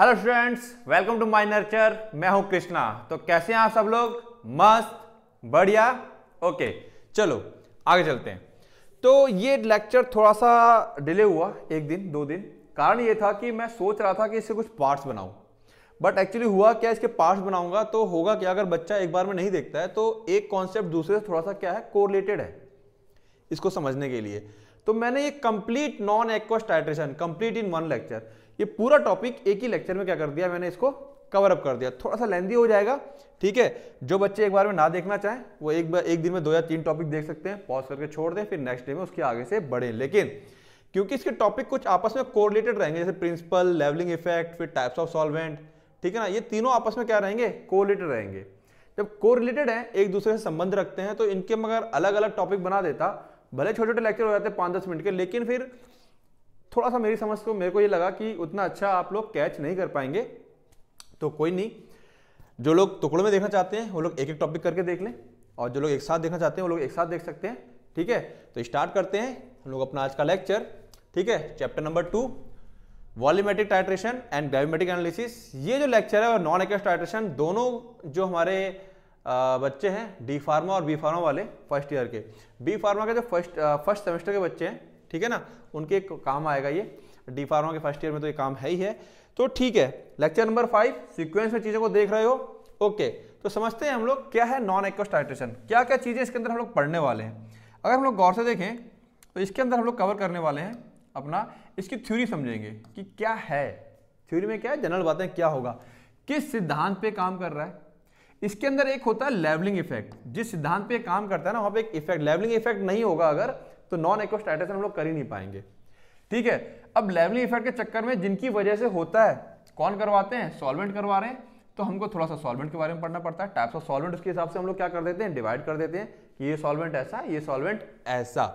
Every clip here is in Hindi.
Hello students welcome to my nurture मैं हूं कृष्णा तो कैसे हैं आप सब लोग मस्त बढ़िया ओके चलो आगे चलते हैं तो ये लेक्चर थोड़ा सा डिले हुआ एक दिन दो दिन कारण ये था कि मैं सोच रहा था कि इससे कुछ पार्ट्स बनाऊं बट एक्चुअली हुआ क्या इसके पार्ट्स बनाऊंगा तो होगा क्या अगर बच्चा एक बार में नहीं देखता है तो एक कॉन्सेप्ट दूसरे से थोड़ा सा क्या है कोरिलेटेड है इसको समझने के लिए तो मैंने ये complete non aqueous titration complete in one lecture ये पूरा टॉपिक एक ही लेक्चर में क्या कर दिया मैंने इसको कवर अप कर दिया थोड़ा सा लेंदी हो जाएगा ठीक है जो बच्चे एक बार में ना देखना चाहें वो एक बार एक दिन में दो या तीन टॉपिक देख सकते हैं पॉज करके छोड़ दें फिर नेक्स्ट डे में उसके आगे से बढ़ें लेकिन क्योंकि इसके टॉपिक कुछ आपस में कोरिलेटेड रहेंगे जैसे प्रिंसिपल लेवलिंग इफेक्ट फिर टाइप्स ऑफ सॉल्वेंट ठीक है ना ये तीनों आपस में क्या रहेंगे कोरिलेटेड रहेंगे जब कोरिलेटेड है एक दूसरे से संबंध रखते हैं तो इनके मगर अलग अलग टॉपिक बना देता भले छोटे छोटे लेक्चर हो जाते हैं पाँच दस मिनट के लेकिन फिर थोड़ा सा मेरी समझ को मेरे को ये लगा कि उतना अच्छा आप लोग कैच नहीं कर पाएंगे तो कोई नहीं जो लोग टुकड़ों में देखना चाहते हैं वो लोग एक एक टॉपिक करके देख लें और जो लोग एक साथ देखना चाहते हैं वो लोग एक साथ देख सकते हैं ठीक है तो स्टार्ट करते हैं हम लोग अपना आज का लेक्चर ठीक है chapter number two volumetric titration and gravimetric analysis ये जो लेक्चर है और नॉन एक्स टाइट्रेशन दोनों जो हमारे बच्चे हैं डी फार्मा और बी फार्मा वाले फर्स्ट ईयर के बी फार्मा के जो फर्स्ट फर्स्ट सेमेस्टर के बच्चे हैं ठीक है ना उनके काम आएगा ये डी फार्मा के फर्स्ट ईयर में तो ये काम है ही है तो ठीक है लेक्चर नंबर फाइव सिक्वेंस में चीज़ों को देख रहे हो ओके तो समझते हैं हम लोग क्या है नॉन एक्वस्टाइट्रेशन क्या क्या चीज़ें इसके अंदर हम लोग पढ़ने वाले हैं अगर हम लोग गौर से देखें तो इसके अंदर हम लोग कवर करने वाले हैं अपना इसकी थ्योरी समझेंगे कि क्या है थ्योरी में क्या है जनरल बातें क्या होगा किस सिद्धांत पे काम कर रहा है इसके अंदर एक होता है लेवलिंग इफेक्ट जिस सिद्धांत पे काम करता है ना वहां पे एक इफेक्ट लेवलिंग इफेक्ट नहीं होगा अगर तो नॉन एक्वास्टाइटिस हम लोग कर ही नहीं पाएंगे ठीक है अब लेवलिंग इफेक्ट के चक्कर में जिनकी वजह से होता है कौन करवाते हैं सॉल्वेंट करवा रहे हैं तो हमको थोड़ा सा सॉल्वेंट के बारे में पढ़ना पड़ता है टाइप्स ऑफ सॉल्वेंट उसके हिसाब से हम लोग क्या कर देते हैं डिवाइड कर देते हैं कि ये सॉल्वेंट ऐसा ये सॉल्वेंट ऐसा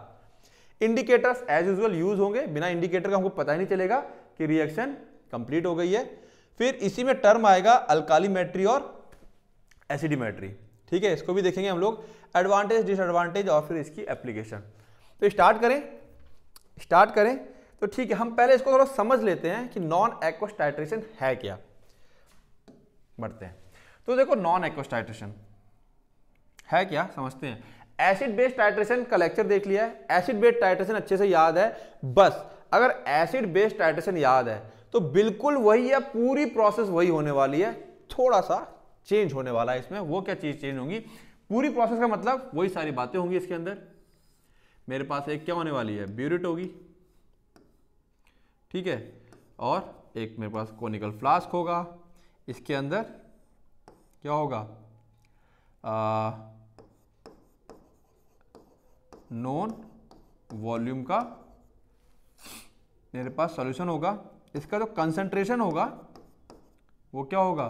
इंडिकेटर्स एज यूजल यूज होंगे बिना इंडिकेटर का हमको पता ही नहीं चलेगा कि रिएक्शन कंप्लीट हो गई है फिर इसी में टर्म आएगा अल्कालीमेट्री और एसिडीमेट्री ठीक है इसको भी देखेंगे हम लोग एडवांटेज डिसएडवांटेज और फिर इसकी एप्लीकेशन तो स्टार्ट करें स्टार्ट करें तो ठीक है हम पहले इसको थोड़ा समझ लेते हैं कि नॉन एक्वस है क्या बढ़ते हैं तो देखो नॉन एक्वस है क्या समझते हैं एसिड बेस्ड टाइट्रेशन का लेक्चर देख लिया है एसिड बेस्ड टाइट्रेशन अच्छे से याद है बस अगर एसिड बेस्ड टाइट्रेशन याद है तो बिल्कुल वही है पूरी प्रोसेस वही होने वाली है थोड़ा सा चेंज होने वाला है इसमें वो क्या चीज़ चेंज होगी पूरी प्रोसेस का मतलब वही सारी बातें होंगी इसके अंदर मेरे पास एक क्या होने वाली है ब्यूरिट होगी ठीक है और एक मेरे पास कॉनिकल फ्लास्क होगा इसके अंदर क्या होगा नॉन वॉल्यूम का मेरे पास सॉल्यूशन होगा इसका जो कंसंट्रेशन होगा वो क्या होगा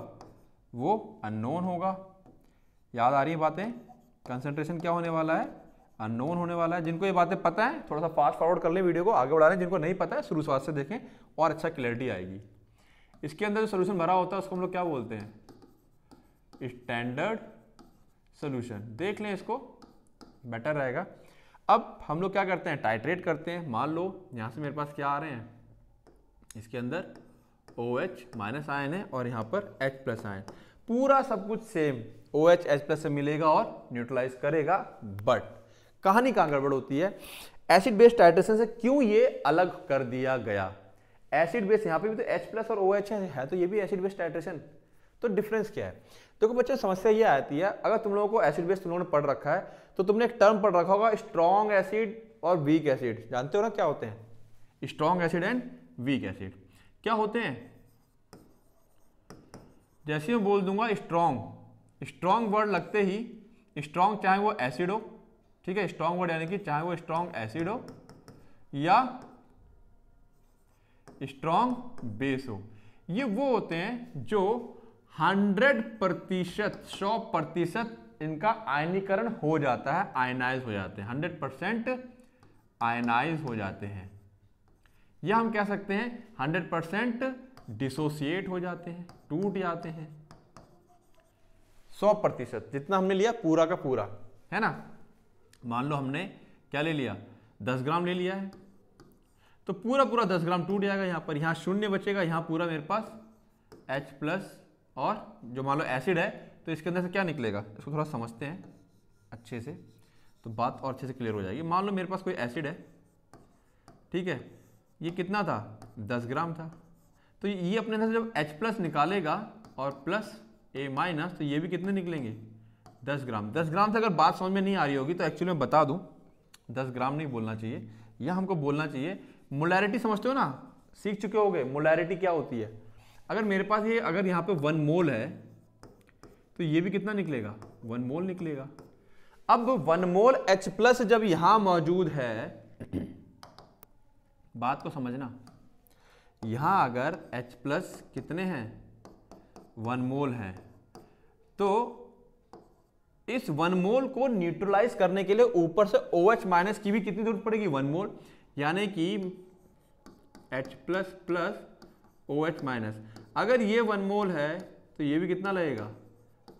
वो अननोन होगा याद आ रही है बातें कंसंट्रेशन क्या होने वाला है अननोन होने वाला है जिनको ये बातें पता है थोड़ा सा फास्ट फॉरवर्ड कर लें वीडियो को आगे बढ़ा रहे हैं जिनको नहीं पता है शुरू से देखें और अच्छा क्लैरिटी आएगी इसके अंदर जो सोल्यूशन भरा होता है उसको हम लोग क्या बोलते हैं स्टैंडर्ड सोल्यूशन देख लें इसको बेटर रहेगा अब हम लोग क्या करते हैं टाइट्रेट करते हैं मान लो यहाँ से मेरे पास क्या आ रहे हैं इसके अंदर ओ एच माइनस आयन है और यहाँ पर एच प्लस आयन पूरा सब कुछ same O H H plus से मिलेगा और न्यूट्रलाइज करेगा बट कहानी कहाँ गड़बड़ होती है एसिड बेस टाइट्रेशन से क्यों ये अलग कर दिया गया एसिड बेस यहाँ पे भी तो H प्लस और OH है, है तो ये भी एसिड बेस टाइट्रेशन तो डिफरेंस क्या है देखो तो बच्चों समस्या ये आती है अगर तुम लोगों को एसिड बेस तुम लोगों ने पढ़ रखा है तो तुमने एक टर्म पढ़ रखा होगा स्ट्रॉन्ग एसिड और वीक एसिड जानते हो ना क्या होते हैं strong acid and weak acid क्या होते हैं जैसे मैं बोल दूंगा स्ट्रॉन्ग स्ट्रॉन्ग वर्ड लगते ही स्ट्रॉन्ग चाहे वो एसिड हो ठीक है स्ट्रॉन्ग वर्ड यानी कि चाहे वो स्ट्रॉन्ग एसिड हो या स्ट्रॉन्ग बेस हो ये वो होते हैं जो 100 प्रतिशत सौ प्रतिशत इनका आयनीकरण हो जाता है आयनाइज हो जाते हैं 100 परसेंट आयनाइज हो जाते हैं या हम कह सकते हैं 100 परसेंट डिसोसिएट हो जाते हैं टूट जाते हैं 100 प्रतिशत जितना हमने लिया पूरा का पूरा है ना मान लो हमने क्या ले लिया दस ग्राम ले लिया है तो पूरा पूरा दस ग्राम टूट जाएगा यहाँ पर यहाँ शून्य बचेगा यहाँ पूरा मेरे पास H प्लस और जो मान लो एसिड है तो इसके अंदर से क्या निकलेगा इसको थोड़ा समझते हैं अच्छे से तो बात और अच्छे से क्लियर हो जाएगी मान लो मेरे पास कोई एसिड है ठीक है ये कितना था दस ग्राम था तो ये अपने अंदर से जब H प्लस निकालेगा और प्लस ए माइनस तो ये भी कितने निकलेंगे दस ग्राम दस ग्राम से अगर बात समझ में नहीं आ रही होगी तो एक्चुअली मैं बता दूं दस ग्राम नहीं बोलना चाहिए यह हमको बोलना चाहिए मोलैरिटी समझते हो ना सीख चुके हो गए मोलैरिटी क्या होती है अगर मेरे पास ये अगर यहाँ पे वन मोल है तो ये भी कितना निकलेगा वन मोल निकलेगा अब वन मोल एच प्लस जब यहां मौजूद है बात को समझना यहां अगर एच प्लस कितने हैं वन मोल हैं तो इस वन मोल को न्यूट्रलाइज करने के लिए ऊपर से ओ OH माइनस की भी कितनी जरूरत पड़ेगी वन मोल यानी कि H plus plus O H minus अगर ये वन मोल है तो ये भी कितना लगेगा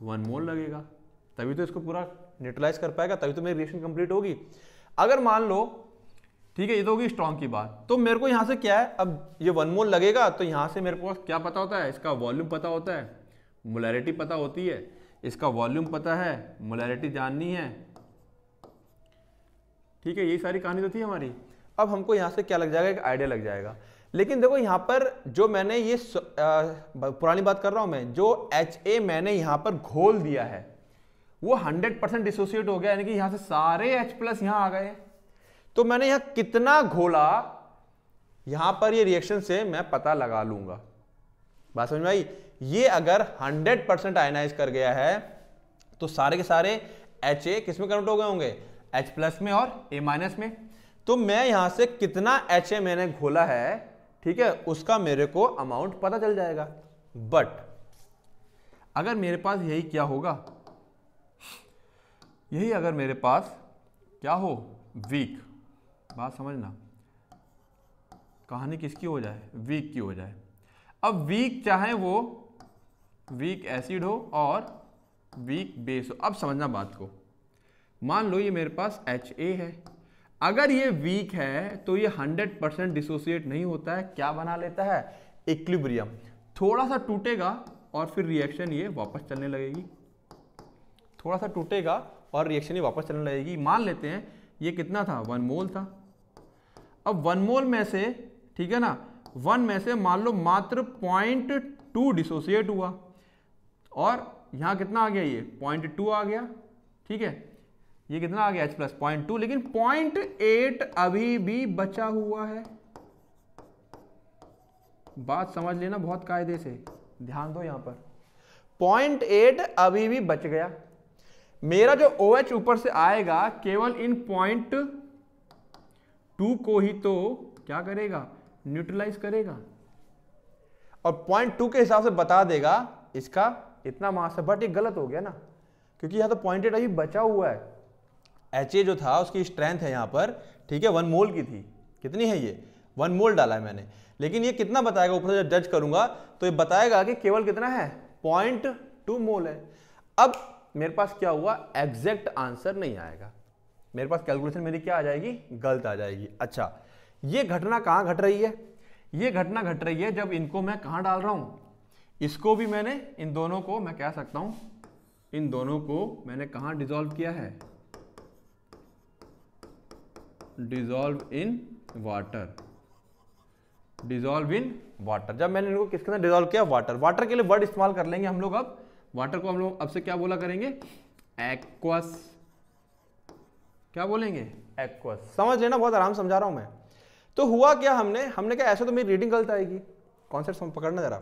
वन मोल लगेगा तभी तो इसको पूरा न्यूट्रलाइज कर पाएगा तभी तो मेरी रिएक्शन कंप्लीट होगी अगर मान लो ठीक है ये तो होगी स्ट्रॉन्ग की बात तो मेरे को यहाँ से क्या है अब ये वन मोल लगेगा तो यहाँ से मेरे को क्या पता होता है इसका वॉल्यूम पता होता है मोलरिटी पता होती है इसका वॉल्यूम पता है मोलैरिटी जाननी है ठीक है यही सारी कहानी तो थी हमारी अब हमको यहाँ से क्या लग जाएगा एक आइडिया लग जाएगा लेकिन देखो यहाँ पर जो मैंने ये पुरानी बात कर रहा हूँ मैं जो एच ए मैंने यहाँ पर घोल दिया है वो 100 परसेंट डिसोसिएट हो गया यानी कि यहाँ से सारे एच प्लस यहाँ आ गए तो मैंने यहाँ कितना घोला यहाँ पर ये रिएक्शन से मैं पता लगा लूंगा बात समझ में आई ये अगर 100 परसेंट आयनाइज कर गया है तो सारे के सारे एच ए किस में कन्वर्ट हो गए होंगे एच प्लस में और ए माइनस में तो मैं यहां से कितना एच ए मैंने घोला है ठीक है उसका मेरे को अमाउंट पता चल जाएगा बट अगर मेरे पास यही क्या होगा यही अगर मेरे पास क्या हो वीक बात समझना कहानी किसकी हो जाए वीक की हो जाए अब वीक चाहे वो वीक एसिड हो और वीक बेस हो अब समझना बात को मान लो ये मेरे पास एच ए है अगर ये वीक है तो ये 100 परसेंट डिसोसिएट नहीं होता है क्या बना लेता है इक्लिब्रियम थोड़ा सा टूटेगा और फिर रिएक्शन ये वापस चलने लगेगी थोड़ा सा टूटेगा और रिएक्शन ये वापस चलने लगेगी मान लेते हैं ये कितना था वन मोल था अब वन मोल में से ठीक है ना वन में से मान लो मात्र पॉइंट टू डिसोसिएट हुआ और यहाँ कितना आ गया ये पॉइंट टू आ गया ठीक है ये कितना आ गया एच प्लस पॉइंट टू लेकिन पॉइंट एट अभी भी बचा हुआ है बात समझ लेना बहुत कायदे से ध्यान दो यहाँ पर पॉइंट एट अभी भी बच गया मेरा जो ओ OH ऊपर से आएगा केवल इन पॉइंट टू को ही तो क्या करेगा न्यूट्रलाइज करेगा और पॉइंट टू के हिसाब से बता देगा इसका इतना मास है बट ये गलत हो गया ना क्योंकि यहाँ तो पॉइंटेड अभी बचा हुआ है एच जो था उसकी स्ट्रेंथ है यहाँ पर ठीक है वन मोल की थी कितनी है ये वन मोल डाला है मैंने लेकिन ये कितना बताएगा ऊपर से जब जज करूंगा तो ये बताएगा कि केवल कितना है पॉइंट टू मोल है अब मेरे पास क्या हुआ एग्जैक्ट आंसर नहीं आएगा मेरे पास कैलकुलेशन मेरी क्या आ जाएगी गलत आ जाएगी अच्छा ये घटना कहाँ घट रही है ये घटना घट रही है जब इनको मैं कहाँ डाल रहा हूँ इसको भी मैंने इन दोनों को मैं कह सकता हूं इन दोनों को मैंने कहा डिजोल्व किया है dissolve in water dissolve in water जब मैंने इनको किसके अंदर डिजोल्व किया वाटर वाटर के लिए वर्ड इस्तेमाल कर लेंगे हम लोग अब वाटर को हम लोग अब से क्या बोला करेंगे एक्वस क्या बोलेंगे एक्वस समझ लेना बहुत आराम समझा रहा हूं मैं तो हुआ क्या हमने हमने क्या ऐसे तो मेरी रीडिंग गलत आएगी कॉन्सेप्ट पकड़ना जरा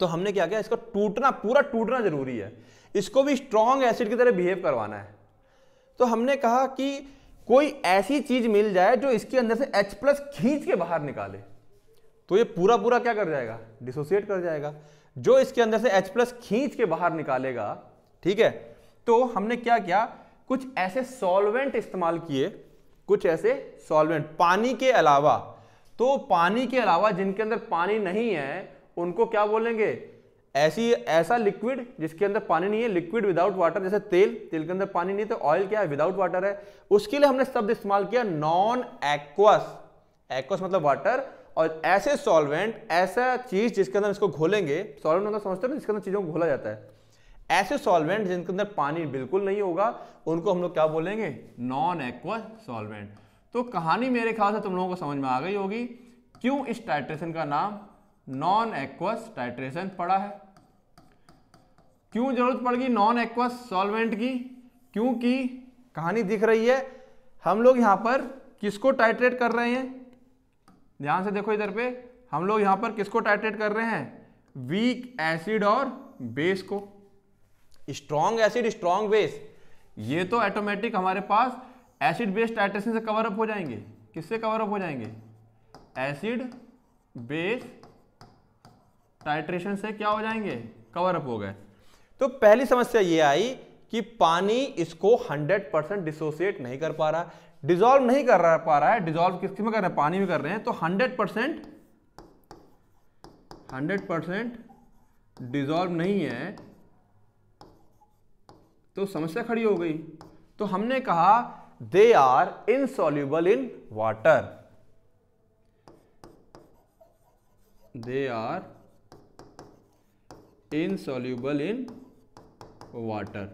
तो हमने क्या किया इसका टूटना पूरा टूटना जरूरी है इसको भी स्ट्रॉन्ग एसिड की तरह बिहेव करवाना है तो हमने कहा कि कोई ऐसी चीज मिल जाए जो इसके अंदर से H प्लस खींच के बाहर निकाले तो ये पूरा पूरा क्या कर जाएगा डिसोसिएट कर जाएगा जो इसके अंदर से H प्लस खींच के बाहर निकालेगा ठीक है तो हमने क्या किया कुछ ऐसे सॉल्वेंट इस्तेमाल किए कुछ ऐसे सॉल्वेंट पानी के अलावा तो पानी के अलावा जिनके अंदर पानी नहीं है उनको क्या बोलेंगे ऐसी ऐसा लिक्विड जिसके अंदर पानी नहीं है लिक्विड विदाउट वाटर जैसे तेल तेल के अंदर पानी नहीं तो ऑयल क्या है विदाउट वाटर है उसके लिए हमने शब्द इस्तेमाल किया नॉन एक्वस एक्वस मतलब वाटर और ऐसे सॉल्वेंट ऐसा चीज जिसके अंदर इसको घोलेंगे सॉल्वेंट मतलब समझते हैं जिसके अंदर चीजों को घोला जाता है ऐसे सॉल्वेंट जिनके अंदर पानी बिल्कुल नहीं होगा उनको हम लोग क्या बोलेंगे नॉन एक्वस सॉल्वेंट तो कहानी मेरे ख्याल से तुम लोगों को समझ में आ गई होगी क्यों इस टाइट्रेशन का नाम नॉन एक्वस टाइट्रेशन पड़ा है क्यों जरूरत पड़गी नॉन एक्वस सॉल्वेंट की क्योंकि कहानी दिख रही है हम लोग यहां पर किसको टाइट्रेट कर रहे हैं ध्यान से देखो इधर पे हम लोग यहां पर किसको टाइट्रेट कर रहे हैं वीक एसिड और बेस को स्ट्रॉन्ग एसिड स्ट्रॉन्ग बेस ये तो ऑटोमेटिक हमारे पास एसिड बेस टाइट्रेशन से कवर अप हो जाएंगे किससे कवर अप हो जाएंगे एसिड बेस टाइट्रेशन से क्या हो जाएंगे कवर अप हो गए तो पहली समस्या ये आई कि पानी इसको 100 परसेंट डिसोसिएट नहीं कर पा रहा डिजोल्व नहीं कर रहा पा रहा है डिजोल्व किसके में कर रहे हैं पानी में कर रहे हैं तो 100 परसेंट हंड्रेड परसेंट डिजोल्व नहीं है तो समस्या खड़ी हो गई तो हमने कहा they are insoluble in water they are insoluble in water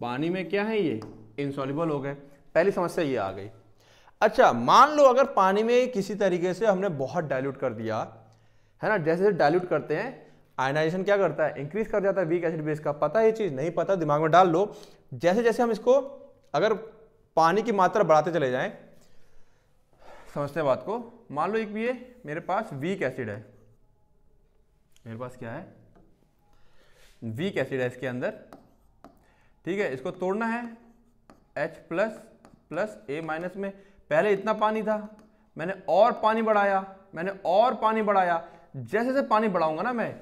पानी में क्या है ये इनसॉल्यूबल हो गए पहली समस्या ये आ गई अच्छा मान लो अगर पानी में किसी तरीके से हमने बहुत डाइल्यूट कर दिया है ना जैसे जैसे डायल्यूट करते हैं आयनाइजेशन क्या करता है इंक्रीज कर जाता है वीक एसिड बेस का पता ये चीज़ नहीं पता दिमाग में डाल लो जैसे जैसे हम इसको अगर पानी की मात्रा बढ़ाते चले जाएं समझते हैं बात को मान लो एक भी है मेरे पास वीक एसिड है मेरे पास क्या है वीक एसिड है इसके अंदर ठीक है इसको तोड़ना है H plus plus A minus में पहले इतना पानी था मैंने और पानी बढ़ाया मैंने और पानी बढ़ाया जैसे जैसे पानी बढ़ाऊंगा ना मैं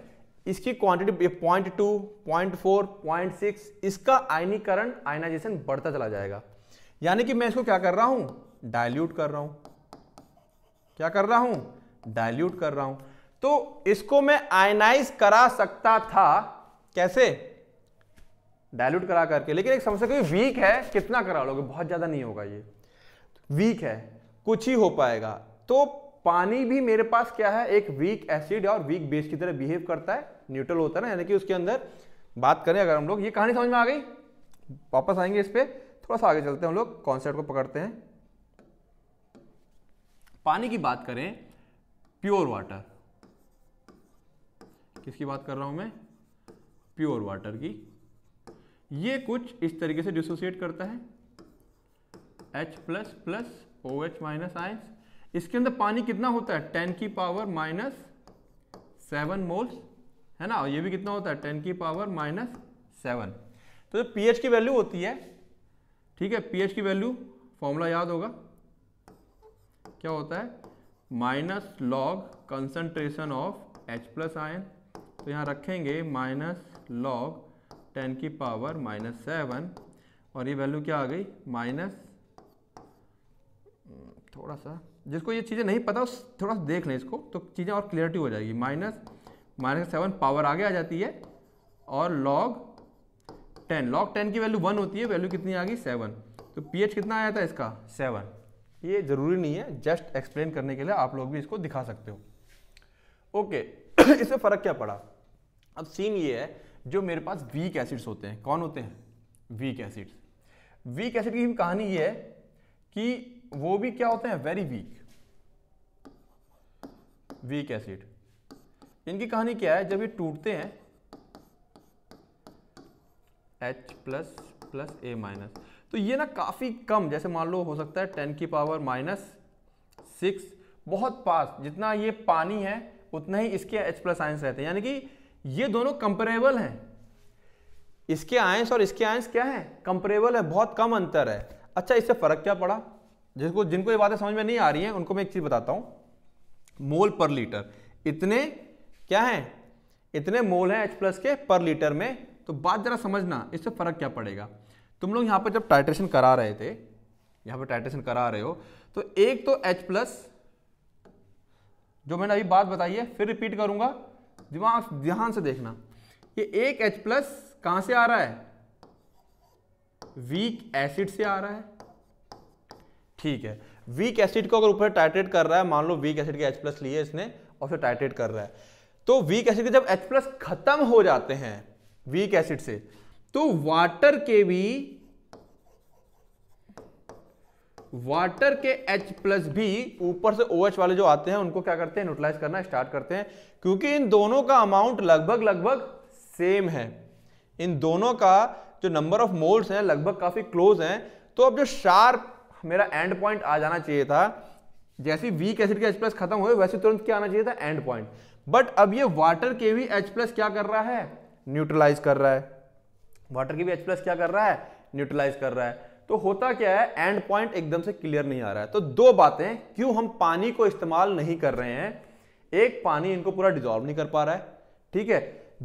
इसकी quantity point two point four point six इसका आयनीकरण आयनाइजेशन बढ़ता चला जाएगा यानी कि मैं इसको क्या कर रहा हूं डायल्यूट कर रहा हूं क्या कर रहा हूं डायल्यूट कर रहा हूं तो इसको मैं आयनाइज करा सकता था कैसे डायल्यूट करा करके लेकिन एक समस्या कोई वीक है कितना करा लोगे बहुत ज़्यादा नहीं होगा ये वीक है कुछ ही हो पाएगा तो पानी भी मेरे पास क्या है एक वीक एसिड और वीक बेस की तरह बिहेव करता है न्यूट्रल होता है ना यानी कि उसके अंदर बात करें अगर हम लोग ये कहानी समझ में आ गई वापस आएंगे इस पर थोड़ा सा आगे चलते हैं हम लोग कॉन्सेप्ट को पकड़ते हैं पानी की बात करें प्योर वाटर किसकी बात कर रहा हूं मैं प्योर वाटर की ये कुछ इस तरीके से डिसोसिएट करता है H plus plus O H minus ions इसके अंदर पानी कितना होता है टेन की पावर माइनस सेवन मोल्स है ना ये भी कितना होता है टेन की पावर माइनस सेवन तो जो पीएच की वैल्यू होती है ठीक है पीएच की वैल्यू फॉर्मूला याद होगा क्या होता है minus log concentration of H plus आयन तो यहां रखेंगे माइनस लॉग टेन की पावर माइनस सेवन और ये वैल्यू क्या आ गई माइनस थोड़ा सा जिसको ये चीज़ें नहीं पता उस थोड़ा सा देख लें इसको तो चीज़ें और क्लियरिटी हो जाएगी माइनस माइनस सेवन पावर आगे आ जाती है और लॉग टेन लॉग टेन की वैल्यू वन होती है वैल्यू कितनी आ गई सेवन तो पीएच कितना आया था इसका सेवन ये ज़रूरी नहीं है जस्ट एक्सप्लेन करने के लिए आप लोग भी इसको दिखा सकते हो ओके इससे फ़र्क क्या पड़ा अब सीन ये है जो मेरे पास वीक एसिड्स होते हैं कौन होते हैं वीक एसिड्स वीक एसिड की कहानी ये है कि वो भी क्या होते हैं वेरी वीक वीक एसिड इनकी कहानी क्या है जब ये टूटते हैं H plus plus A minus तो ये ना काफ़ी कम जैसे मान लो हो सकता है टेन की पावर माइनस सिक्स बहुत पास जितना ये पानी है उतना ही इसके H प्लस आइंस रहते हैं यानी कि ये दोनों कंपेरेबल हैं इसके आयंस और इसके आयंस क्या है कंपेरेबल है बहुत कम अंतर है अच्छा इससे फर्क क्या पड़ा जिसको जिनको ये बातें समझ में नहीं आ रही हैं उनको मैं एक चीज़ बताता हूं मोल पर लीटर इतने क्या है इतने मोल हैं एच प्लस के पर लीटर में तो बात ज़रा समझना इससे फ़र्क क्या पड़ेगा तुम लोग यहां पर जब टाइट्रेशन करा रहे थे यहां पर टाइट्रेशन करा रहे हो तो एक तो एच प्लस जो मैंने अभी बात बताई है फिर रिपीट करूंगा दिमाग ध्यान से देखना ये एक एच प्लस कहां से आ रहा है वीक एसिड से आ रहा है ठीक है वीक एसिड को अगर ऊपर टाइट्रेट कर रहा है मान लो वीक एसिड के एच प्लस लिए इसने और फिर टाइट्रेट कर रहा है तो वीक एसिड के जब एच प्लस खत्म हो जाते हैं वीक एसिड से तो वाटर के भी वाटर के H प्लस भी ऊपर से OH वाले जो आते हैं उनको क्या करते हैं न्यूट्रलाइज करना स्टार्ट करते हैं क्योंकि इन दोनों का अमाउंट लगभग लगभग सेम है इन दोनों का जो नंबर ऑफ मोल्स हैं लगभग काफ़ी क्लोज हैं तो अब जो शार्प मेरा एंड पॉइंट आ जाना चाहिए था जैसे वीक एसिड के H प्लस खत्म हुए वैसे तुरंत क्या आना चाहिए था एंड पॉइंट बट अब ये वाटर के भी एच प्लस क्या कर रहा है न्यूट्रलाइज कर रहा है वाटर के भी एच प्लस क्या कर रहा है न्यूट्रलाइज कर रहा है तो होता क्या है एंड पॉइंट एकदम से क्लियर नहीं आ रहा है तो दो बातें क्यों हम पानी को इस्तेमाल नहीं कर रहे हैं एक पानी इनको पूरा डिजॉल्व नहीं कर पा रहा है ठीक है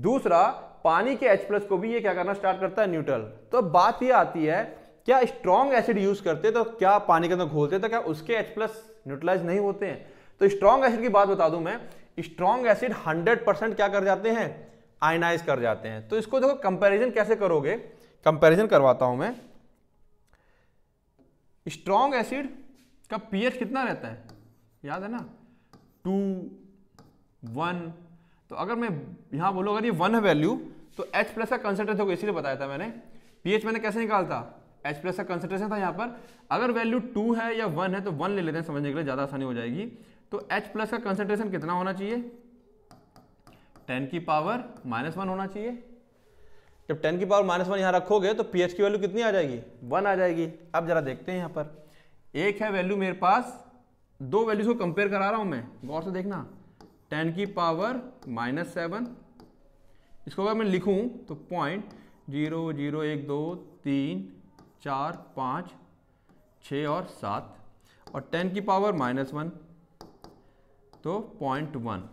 दूसरा पानी के H प्लस को भी ये क्या करना स्टार्ट करता है न्यूट्रल तो बात ये आती है क्या स्ट्रॉन्ग एसिड यूज करते तो क्या पानी के अंदर घोलते तो क्या उसके एच प्लस न्यूट्रलाइज नहीं होते हैं तो स्ट्रॉन्ग एसिड की बात बता दूं मैं स्ट्रॉन्ग एसिड हंड्रेड परसेंट क्या कर जाते हैं आयनाइज कर जाते हैं तो इसको देखो कंपेरिजन कैसे करोगे कंपेरिजन करवाता हूं मैं स्ट्रॉन्ग एसिड का पीएच कितना रहता है याद है ना टू वन तो अगर मैं यहां बोलूँ अगर ये वन है वैल्यू तो एच प्लस का कंसेंट्रेशन होगा इसीलिए बताया था मैंने पीएच मैंने कैसे निकाला था एच प्लस का कंसेंट्रेशन था यहां पर अगर वैल्यू टू है या वन है तो वन ले लेते हैं समझने के लिए ज़्यादा आसानी हो जाएगी तो एच प्लस का कंसनट्रेशन कितना होना चाहिए टेन की पावर माइनस वन होना चाहिए जब टेन की पावर माइनस वन यहाँ रखोगे तो पी एच की वैल्यू कितनी आ जाएगी वन आ जाएगी अब जरा देखते हैं यहाँ पर एक है वैल्यू मेरे पास दो वैल्यूज को कंपेयर करा रहा हूँ मैं गौर से देखना टेन की पावर माइनस सेवन इसको अगर मैं लिखूँ तो पॉइंट जीरो जीरो एक दो तीन चार पाँच छ और सात और टेन की पावर माइनस वन तो पॉइंट वन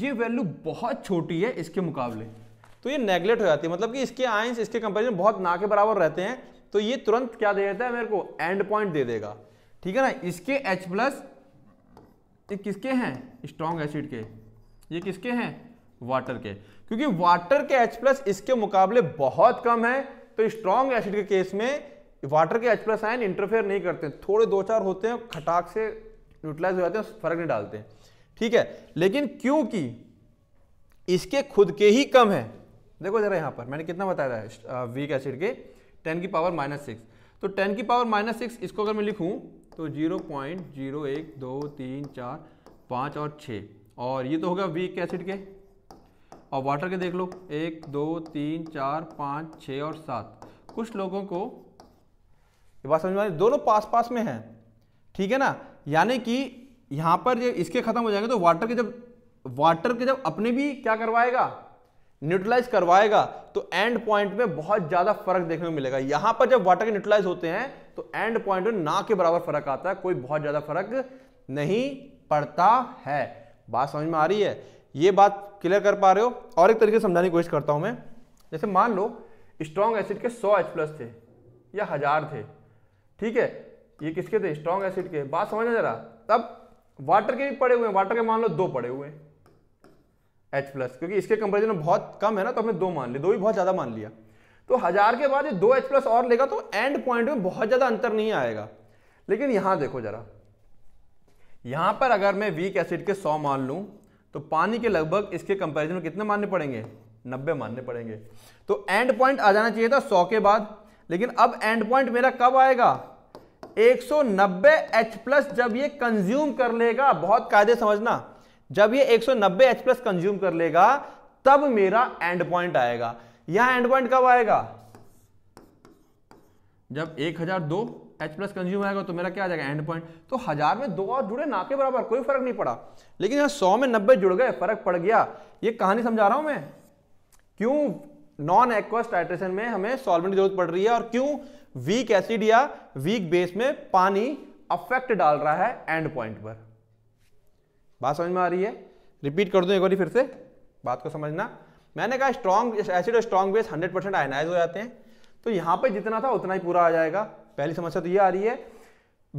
ये वैल्यू बहुत छोटी है इसके मुकाबले तो ये नेग्लेक्ट हो जाती है मतलब कि इसके आइंस इसके कंपेरिजन बहुत ना के बराबर रहते हैं तो ये तुरंत क्या दे देता है मेरे को एंड पॉइंट दे देगा ठीक है ना इसके एच प्लस ये किसके हैं स्ट्रॉन्ग एसिड के ये किसके हैं वाटर के क्योंकि वाटर के एच प्लस इसके मुकाबले बहुत कम है तो स्ट्रॉन्ग एसिड के केस में वाटर के एच प्लस आयन इंटरफेयर नहीं करते थोड़े दो चार होते हैं खटाक से न्यूट्रलाइज हो जाते हैं फर्क नहीं डालते ठीक है लेकिन क्योंकि इसके खुद के ही कम है देखो जरा यहाँ पर मैंने कितना बताया था वीक एसिड के टेन की पावर माइनस सिक्स तो टेन की पावर माइनस सिक्स इसको अगर मैं लिखूँ तो जीरो पॉइंट जीरो एक दो तीन चार पाँच और छः और ये तो होगा वीक एसिड के और वाटर के देख लो एक दो तीन चार पाँच छः और सात कुछ लोगों को ये बात समझ में आई दोनों पास पास में हैं ठीक है ना यानी कि यहाँ पर जब इसके ख़त्म हो जाएंगे तो वाटर के जब वाटर के जब अपने भी क्या करवाएगा न्यूट्रलाइज करवाएगा तो एंड पॉइंट में बहुत ज्यादा फर्क देखने को मिलेगा यहां पर जब वाटर के न्यूट्रलाइज होते हैं तो एंड पॉइंट में ना के बराबर फर्क आता है कोई बहुत ज्यादा फर्क नहीं पड़ता है बात समझ में आ रही है ये बात क्लियर कर पा रहे हो और एक तरीके से समझाने की कोशिश करता हूं मैं जैसे मान लो स्ट्रॉन्ग एसिड के सौ एच प्लस थे या हजार थे ठीक है ये किसके थे स्ट्रॉन्ग एसिड के बात समझना जरा तब वाटर के भी पड़े हुए हैं वाटर के मान लो दो पड़े हुए हैं एच प्लस क्योंकि इसके कंपेरिजन में बहुत कम है ना तो हमने दो मान लिया दो भी बहुत ज़्यादा मान लिया तो हज़ार के बाद ये दो एच प्लस और लेगा तो एंड पॉइंट में बहुत ज़्यादा अंतर नहीं आएगा लेकिन यहां देखो ज़रा यहां पर अगर मैं वीक एसिड के सौ मान लू तो पानी के लगभग इसके कंपेरिजन में कितने मानने पड़ेंगे नब्बे मानने पड़ेंगे तो एंड पॉइंट आ जाना चाहिए था सौ के बाद लेकिन अब एंड पॉइंट मेरा कब आएगा 190 H प्लस जब ये कंज्यूम कर लेगा बहुत कायदे समझना जब ये 190 एच प्लस कंज्यूम कर लेगा तब मेरा एंड पॉइंट आएगा यहां एंड पॉइंट कब आएगा जब 1002 एच प्लस कंज्यूम आएगा तो मेरा क्या आ जाएगा एंड पॉइंट तो हजार में दो और जुड़े ना के बराबर कोई फर्क नहीं पड़ा लेकिन यहां सौ में नब्बे जुड़ गए फर्क पड़ गया ये कहानी समझा रहा हूं मैं क्यों नॉन एक्वस टाइट्रेशन में हमें सॉल्वेंट की जरूरत पड़ रही है और क्यों वीक एसिड या वीक बेस में पानी अफेक्ट डाल रहा है एंड पॉइंट पर बात समझ में आ रही है रिपीट कर दूँ एक बार फिर से बात को समझना मैंने कहा स्ट्रॉन्ग एसिड और स्ट्रॉन्ग बेस 100 परसेंट आयनाइज हो जाते हैं तो यहाँ पे जितना था उतना ही पूरा आ जाएगा पहली समस्या तो ये आ रही है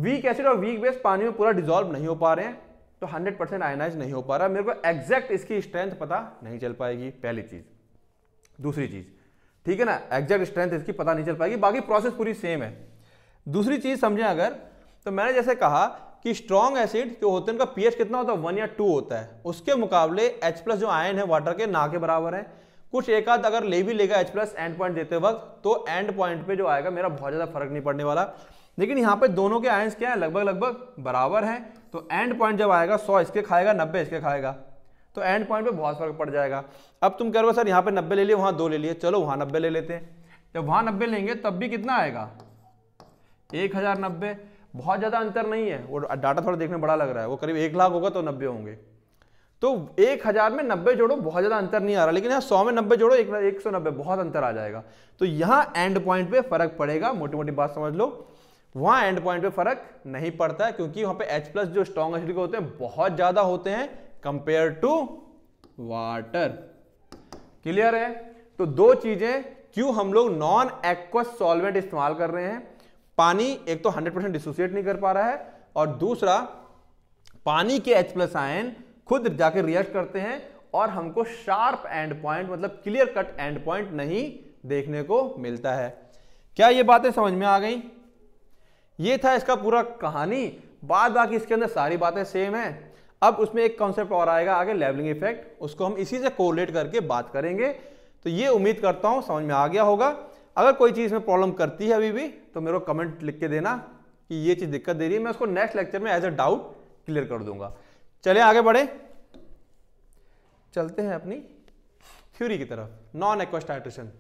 वीक एसिड और वीक बेस पानी में पूरा डिजोल्व नहीं हो पा रहे हैं तो 100 परसेंट आयनाइज नहीं हो पा रहा मेरे को एग्जैक्ट इसकी स्ट्रेंथ पता नहीं चल पाएगी पहली चीज़ दूसरी चीज़ ठीक है ना एग्जैक्ट स्ट्रेंथ इसकी पता नहीं चल पाएगी बाकी प्रोसेस पूरी सेम है दूसरी चीज़ समझें अगर तो मैंने जैसे कहा कि स्ट्रॉन्ग एसिड जो होते हैं उनका पीएच कितना होता है वन या टू होता है उसके मुकाबले एच प्लस जो आयन है वाटर के ना के बराबर है कुछ एक आध अगर ले भी लेगा एच प्लस एंड पॉइंट देते वक्त तो एंड पॉइंट पे जो आएगा मेरा बहुत ज़्यादा फर्क नहीं पड़ने वाला लेकिन यहाँ पे दोनों के आयन क्या है लगभग लगभग बराबर है तो एंड पॉइंट जब आएगा सौ इसके खाएगा नब्बे इसके खाएगा तो एंड पॉइंट पे बहुत फर्क पड़ जाएगा अब तुम कह रहे हो सर यहाँ पे नब्बे ले लिए वहां दो ले लिए चलो वहां नब्बे ले लेते हैं जब वहां नब्बे लेंगे तब भी कितना आएगा एक हज़ार नब्बे बहुत ज़्यादा अंतर नहीं है वो डाटा थोड़ा देखने बड़ा लग रहा है वो करीब एक लाख होगा तो नब्बे होंगे तो एक हज़ार में नब्बे जोड़ो बहुत ज़्यादा अंतर नहीं आ रहा लेकिन यहाँ सौ में नब्बे जोड़ो एक, एक सौ नब्बे बहुत अंतर आ जाएगा तो यहाँ एंड पॉइंट पे फर्क पड़ेगा मोटी मोटी बात समझ लो वहाँ एंड पॉइंट पे फर्क नहीं पड़ता है क्योंकि वहाँ पे H प्लस जो स्ट्रॉन्ग एसिड के होते हैं बहुत ज़्यादा होते हैं कंपेयर टू वाटर क्लियर है तो दो चीज़ें क्यों हम लोग नॉन एक्वस सॉल्वेंट इस्तेमाल कर रहे हैं पानी एक तो 100 परसेंट डिसोसिएट नहीं कर पा रहा है और दूसरा पानी के H प्लस आयन खुद जाकर रिएक्ट करते हैं और हमको शार्प एंड पॉइंट मतलब क्लियर कट एंड पॉइंट नहीं देखने को मिलता है क्या ये बातें समझ में आ गई ये था इसका पूरा कहानी बाद बाकी इसके अंदर सारी बातें सेम है अब उसमें एक कॉन्सेप्ट और आएगा आगे लेवलिंग इफेक्ट उसको हम इसी से कोरिलेट करके बात करेंगे तो ये उम्मीद करता हूं समझ में आ गया होगा अगर कोई चीज़ में प्रॉब्लम करती है अभी भी तो मेरे को कमेंट लिख के देना कि ये चीज़ दिक्कत दे रही है मैं उसको नेक्स्ट लेक्चर में एज अ डाउट क्लियर कर दूंगा चले आगे बढ़े चलते हैं अपनी थ्योरी की तरफ नॉन एक्वस टाइट्रेशन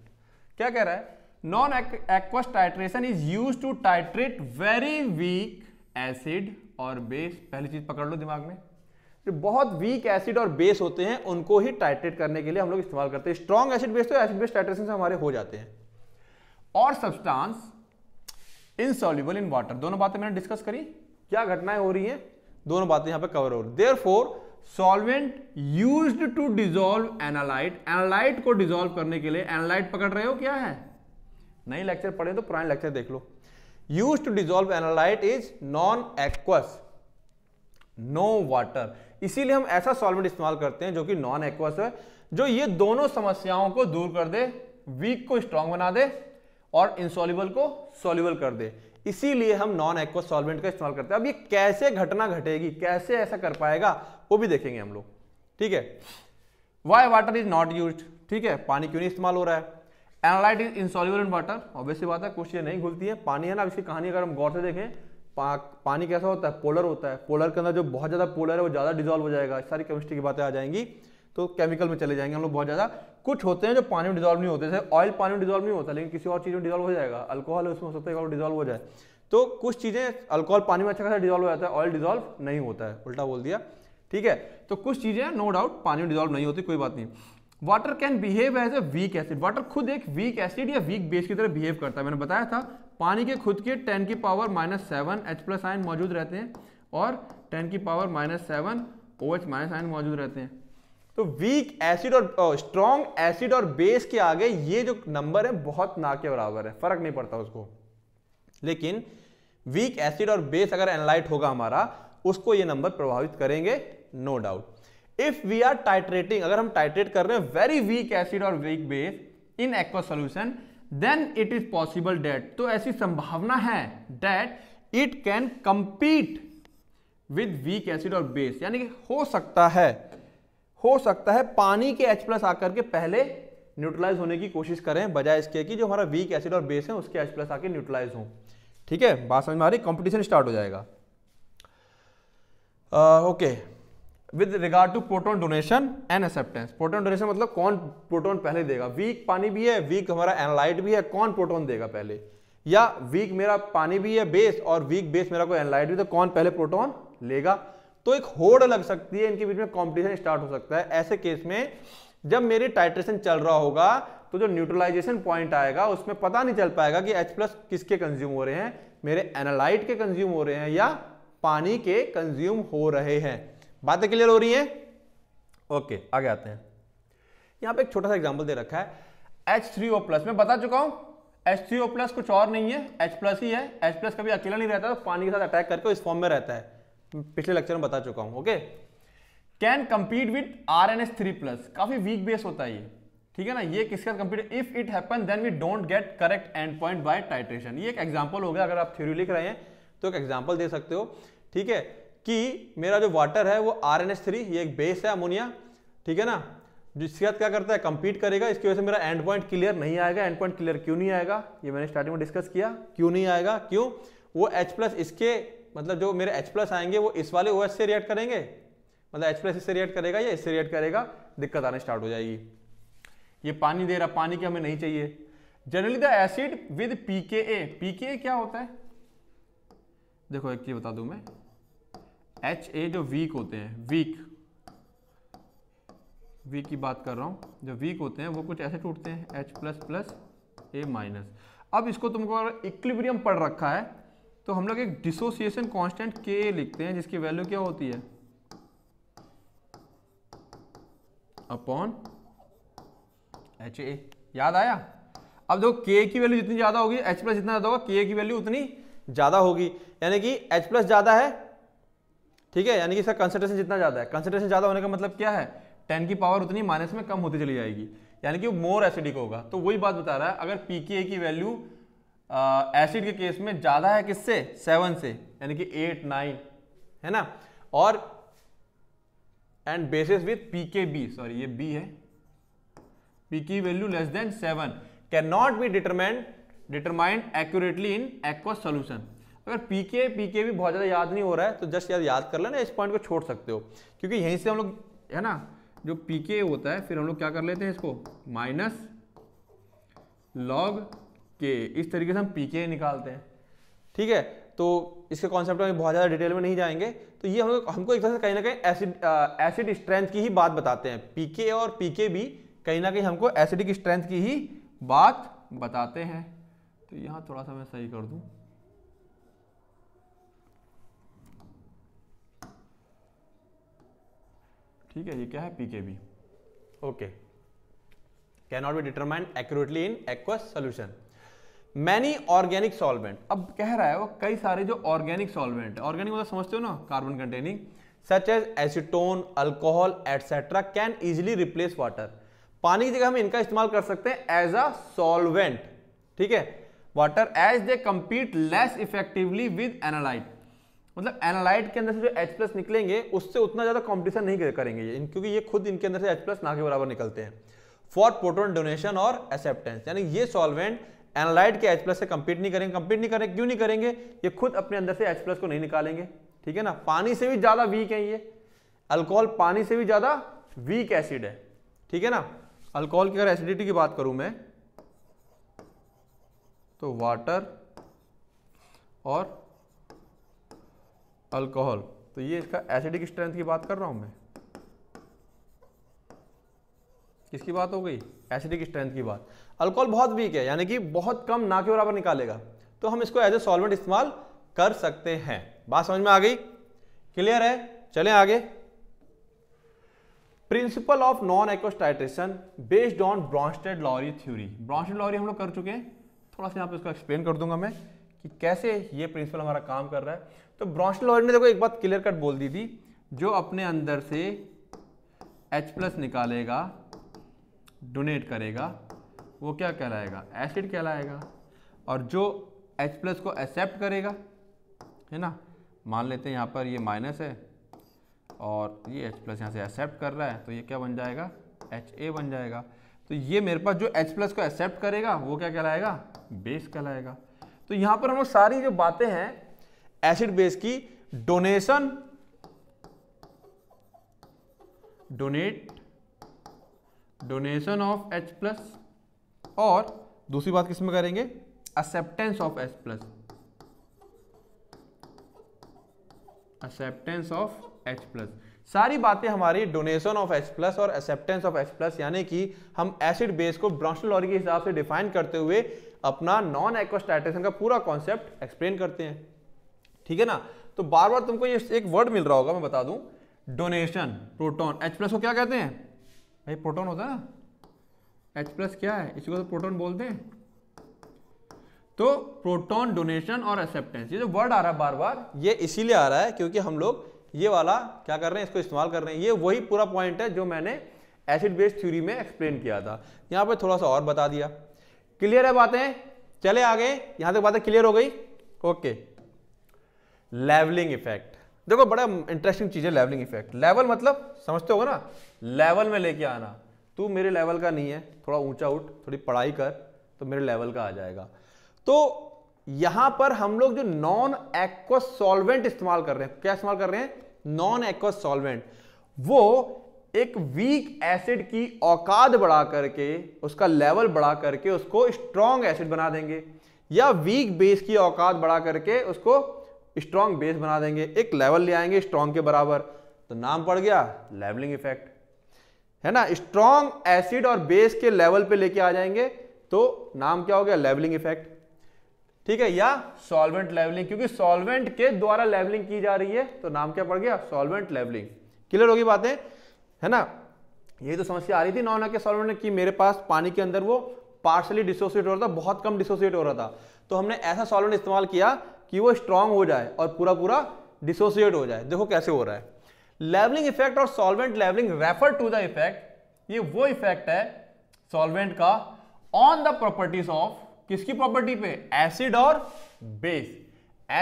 क्या कह रहा है non aqueous titration is used to titrate very weak acid और बेस पहली चीज पकड़ लो दिमाग में जो बहुत वीक एसिड और बेस होते हैं उनको ही टाइट्रेट करने के लिए हम लोग इस्तेमाल करते हैं स्ट्रॉन्ग एसिड बेस तो एसिड बेस टाइट्रेशन से हमारे हो जाते हैं और सब्सटेंस इनसॉल्यूबल इन वाटर दोनों बातें मैंने डिस्कस करी क्या घटनाएं हो रही हैं दोनों बातें यहां पे कवर हो रही there for solvent use to dissolve analyte analyte को डिजोल्व करने के लिए एनालाइट पकड़ रहे हो क्या है नई लेक्चर पढ़े तो पुराने लेक्चर देख लो used to dissolve analyte is non aqueous no water इसीलिए हम ऐसा सॉल्वेंट इस्तेमाल करते हैं जो कि नॉन एक्वस है जो ये दोनों समस्याओं को दूर कर दे वीक को स्ट्रांग बना दे और इंसॉल्यूबल को सॉल्यूबल कर दे इसीलिए हम नॉन एक्व सॉल्वेंट का इस्तेमाल करते हैं अब ये कैसे घटना घटेगी कैसे ऐसा कर पाएगा वो भी देखेंगे हम लोग ठीक है why water is not used ठीक है पानी क्यों नहीं इस्तेमाल हो रहा है analyte is insoluble in water obviously बात है कुछ ये नहीं घुलती है पानी है ना इसकी कहानी अगर हम गौर से देखें पा, पानी कैसा होता है पोलर होता है पोलर के अंदर जो बहुत ज़्यादा पोलर है वो ज़्यादा डिजॉल्व हो जाएगा सारी केमिस्ट्री की बातें आ जाएंगी तो केमिकल में चले जाएंगे हम लोग बहुत ज़्यादा कुछ होते हैं जो पानी में डिजॉल्व नहीं होते जैसे ऑयल पानी में डिजॉल्व नहीं होता लेकिन किसी और चीज़ में डिजॉल्व हो जाएगा अल्कोहल उसमें हो सकता है डिजॉल्व हो जाए तो कुछ चीज़ें अल्कोहल पानी में अच्छा खासा डिजॉल्व हो जाता है ऑयल डिजॉल्व नहीं होता है उल्टा बोल दिया ठीक है तो कुछ चीज़ें नो डाउट पानी में डिजॉल्व नहीं होती कोई बात नहीं water can behave as a weak acid water खुद एक वीक एसिड या वीक बेस की तरह बिहेव करता है मैंने बताया था पानी के खुद के टेन की power minus seven H plus ion मौजूद रहते हैं और टेन की power minus seven O H minus ion मौजूद रहते हैं तो वीक एसिड और स्ट्रॉन्ग एसिड और बेस के आगे ये जो नंबर है बहुत ना के बराबर है फर्क नहीं पड़ता उसको लेकिन वीक एसिड और बेस अगर एनलाइट होगा हमारा उसको ये नंबर प्रभावित करेंगे no doubt if we are titrating अगर हम टाइट्रेट कर रहे हैं वेरी वीक एसिड और weak base in aqua solution then it is possible that तो ऐसी संभावना है that it can compete with weak acid और बेस यानी कि हो सकता है हो सकता है पानी के H प्लस आकर के पहले न्यूट्रलाइज होने की कोशिश करें बजाय इसके कि जो हमारा वीक एसिड और बेस है उसके H प्लस आके न्यूट्रलाइज हो ठीक है बात समझ में आ रही कॉम्पिटिशन स्टार्ट हो जाएगा okay with regard to proton donation and acceptance proton donation मतलब कौन प्रोटोन पहले देगा वीक पानी भी है वीक हमारा एनलाइट भी है कौन प्रोटोन देगा पहले या वीक मेरा पानी भी है बेस और वीक बेस मेरा कोई एनलाइट भी तो कौन पहले प्रोटोन लेगा तो एक होड़ लग सकती है इनके बीच में कॉम्पिटिशन स्टार्ट हो सकता है ऐसे केस में जब मेरे टाइट्रेशन चल रहा होगा तो जो न्यूट्रलाइजेशन पॉइंट आएगा उसमें पता नहीं चल पाएगा कि H प्लस किसके कंज्यूम हो रहे हैं मेरे एनालाइट के कंज्यूम हो रहे हैं या पानी के कंज्यूम हो रहे हैं बातें क्लियर हो रही हैं ओके आगे आते हैं यहां पे एक छोटा सा एग्जांपल दे रखा है H3O प्लस मैं बता चुका हूं H3O प्लस कुछ और नहीं है H प्लस ही है H प्लस कभी अकेला नहीं रहता तो पानी के साथ अटैक करके इस फॉर्म में रहता है पिछले लेक्चर में बता चुका हूं okay can compete with R N S three plus काफी वीक बेस होता है ये ठीक है ना ये किसका compete if it happen then we don't get correct end point by titration ये एक एग्जाम्पल हो गया अगर आप थ्योरी लिख रहे हैं तो एक एग्जाम्पल दे सकते हो ठीक है कि मेरा जो वाटर है वो आर एन एस थ्री ये एक बेस है अमोनिया ठीक है ना जिसके साथ क्या करता है कंपीट करेगा इसकी वजह से मेरा एंड पॉइंट क्लियर नहीं आएगा एंड पॉइंट क्लियर क्यों नहीं आएगा ये मैंने स्टार्टिंग में डिस्कस किया क्यों नहीं आएगा क्यों वो H प्लस इसके मतलब जो मेरे H प्लस आएंगे वो इस वाले OH से रिएक्ट करेंगे मतलब H प्लस इससे रिएक्ट करेगा या इससे रिएक्ट करेगा दिक्कत आने स्टार्ट हो जाएगी ये पानी दे रहा पानी की हमें नहीं चाहिए generally the acid with pKa pKa क्या होता है देखो एक चीज बता दूं मैं एच ए जो वीक होते हैं वीक वीक की बात कर रहा हूं जो वीक होते हैं वो कुछ ऐसे टूटते हैं H plus plus A minus अब इसको तुमको इक्विलिब्रियम पढ़ रखा है तो हम लोग एक डिसोसिएशन कांस्टेंट के लिखते हैं जिसकी वैल्यू क्या होती है अपॉन एच ए याद आया अब देखो के की वैल्यू जितनी ज़्यादा होगी एच प्लस जितना ज़्यादा होगा के की वैल्यू उतनी ज़्यादा होगी यानी कि एच प्लस ज़्यादा है ठीक है यानी कि इसका कंसेंट्रेशन जितना ज़्यादा है कंसेंट्रेशन ज़्यादा होने का मतलब क्या है टेन की पावर उतनी माइनस में कम होती चली जाएगी यानी कि मोर एसिडिक होगा तो वही बात बता रहा है अगर पीके की वैल्यू एसिड के केस में ज़्यादा है किससे सेवन से यानी कि एट नाइन है ना और and bases with P K B sorry ये बी है पी की value less than seven can not be determent determined accurately in aqua solution अगर पी के पी के भी बहुत ज़्यादा याद नहीं हो रहा है तो जस्ट याद याद कर लेना इस पॉइंट को छोड़ सकते हो क्योंकि यहीं से हम लोग है ना जो पी के होता है फिर हम लोग क्या कर लेते हैं इसको माइनस लॉग कि इस तरीके से हम पी के निकालते हैं ठीक है तो इसके कॉन्सेप्ट में बहुत ज़्यादा डिटेल में नहीं जाएंगे तो ये हम हमको एक तरह से कहीं ना कहीं एसिड एसिड स्ट्रेंथ की ही बात बताते हैं पी के और पी के भी कहीं ना कहीं हमको एसिडिक स्ट्रेंथ की ही बात बताते हैं तो यहाँ थोड़ा सा मैं सही कर दूँ ठीक है ये क्या है P K B okay can not be determined accurately in aqueous solution many organic solvent अब कह रहा है वो कई सारे जो ऑर्गेनिक सॉल्वेंट है ऑर्गेनिक मतलब समझते हो ना carbon containing such as acetone alcohol etcetera can easily replace water पानी की जगह हम इनका इस्तेमाल कर सकते हैं एज अ सॉल्वेंट ठीक है water as they compete less effectively with analyte मतलब एनालाइट के अंदर से जो H निकलेंगे उससे उतना ज़्यादा कॉम्पिटिशन नहीं करेंगे ये क्योंकि ये खुद इनके अंदर से H ना के बराबर निकलते हैं फॉर प्रोटोन डोनेशन और एक्सेप्टेंस यानी ये सॉल्वेंट एनालाइट के एच प्लस से कंपीट नहीं करेंगे कंपीट नहीं करेंगे क्यों नहीं करेंगे ये खुद अपने अंदर से एच प्लस को नहीं निकालेंगे ठीक है ना पानी से भी ज़्यादा वीक है ये अल्कोहल पानी से भी ज़्यादा वीक एसिड है ठीक है ना अल्कोहल की अगर एसिडिटी की बात करूं मैं तो वाटर और अल्कोहल तो ये इसका एसिडिक स्ट्रेंथ की बात कर रहा हूं मैं किसकी बात हो गई एसिडिक स्ट्रेंथ की बात अल्कोहल बहुत वीक है यानी कि बहुत कम ना के बराबर निकालेगा तो हम इसको एज ए सॉल्वेंट इस्तेमाल कर सकते हैं बात समझ में आ गई क्लियर है चले आगे principle of non aqueous titration based on Bronsted Lowry theory Bronsted Lowry हम लोग कर चुके हैं थोड़ा सा यहाँ पे इसको एक्सप्लेन कर दूंगा मैं कि कैसे ये प्रिंसिपल हमारा काम कर रहा है तो ब्रॉन्स्टेड लॉरी ने देखो एक बात क्लियर कट बोल दी थी जो अपने अंदर से H प्लस निकालेगा डोनेट करेगा वो क्या कहलाएगा एसिड कहलाएगा और जो H प्लस को एक्सेप्ट करेगा है ना मान लेते हैं यहाँ पर ये माइनस है और ये H प्लस यहाँ से एक्सेप्ट कर रहा है तो ये क्या बन जाएगा एच ए बन जाएगा तो ये मेरे पास जो H प्लस को एक्सेप्ट करेगा वो क्या कहलाएगा बेस कहलाएगा तो यहाँ पर हम लोग सारी जो बातें हैं एसिड बेस की donation donate donation of H plus और दूसरी बात किसमें करेंगे acceptance of S plus acceptance of H plus सारी बातें हमारी डोनेशन ऑफ एच प्लस और एक्सेप्टेंस ऑफ एच प्लस यानी कि हम एसिड बेस को ब्रॉन्सल लॉरी के हिसाब से डिफाइन करते हुए अपना नॉन एक्वास्टाइटेशन का पूरा कॉन्सेप्ट एक्सप्लेन करते हैं ठीक है ना तो बार बार तुमको ये एक वर्ड मिल रहा होगा मैं बता दूं डोनेशन प्रोटॉन एच प्लस को क्या कहते हैं भाई प्रोटॉन होता है ना एच प्लस क्या है इसको तो प्रोटॉन बोलते हैं तो प्रोटॉन डोनेशन और एक्सेप्टेंस ये जो वर्ड आ रहा है बार बार ये इसीलिए आ रहा है क्योंकि हम लोग ये वाला क्या कर रहे हैं इसको इस्तेमाल कर रहे हैं ये वही पूरा पॉइंट है जो मैंने एसिड बेस्ड थ्योरी में एक्सप्लेन किया था यहाँ पर थोड़ा सा और बता दिया क्लियर है बातें चले आगे यहाँ तक बातें क्लियर हो गई ओके लेवलिंग इफेक्ट देखो बड़ा इंटरेस्टिंग चीज़ है लेवलिंग इफेक्ट लेवल मतलब समझते हो ना लेवल में लेके आना तू मेरे लेवल का नहीं है थोड़ा ऊंचा उठ थोड़ी पढ़ाई कर तो मेरे लेवल का आ जाएगा तो यहां पर हम लोग जो नॉन एक्वस सॉल्वेंट इस्तेमाल कर रहे हैं क्या इस्तेमाल कर रहे हैं नॉन एक्वस सॉल्वेंट वो एक वीक एसिड की औकात बढ़ा करके उसका लेवल बढ़ा करके उसको स्ट्रॉन्ग एसिड बना देंगे या वीक बेस की औकात बढ़ा करके उसको स्ट्रॉन्ग बेस बना देंगे एक लेवल ले आएंगे स्ट्रॉन्ग के बराबर तो नाम पड़ गया लेवलिंग इफेक्ट है ना स्ट्रॉन्ग एसिड और बेस के लेवल पे लेके आ जाएंगे तो नाम क्या हो गया लेवलिंग इफेक्ट ठीक है या सॉल्वेंट लेवलिंग क्योंकि सॉल्वेंट के द्वारा लेवलिंग की जा रही है तो नाम क्या पड़ गया सॉल्वेंट लेवलिंग क्लियर होगी बातें है ना ये तो समस्या आ रही थी नॉन के सॉल्वेंट की मेरे पास पानी के अंदर वो पार्शली डिसोसिएट हो रहा था बहुत कम डिसोसिएट हो रहा था तो हमने ऐसा सॉल्वेंट इस्तेमाल किया कि वो स्ट्रांग हो जाए और पूरा पूरा डिसोसिएट हो जाए देखो कैसे हो रहा है लेवलिंग इफेक्ट और solvent levelling refer to the effect ये वो इफेक्ट है सॉल्वेंट का ऑन द प्रॉपर्टीज ऑफ किसकी प्रॉपर्टी पे एसिड और बेस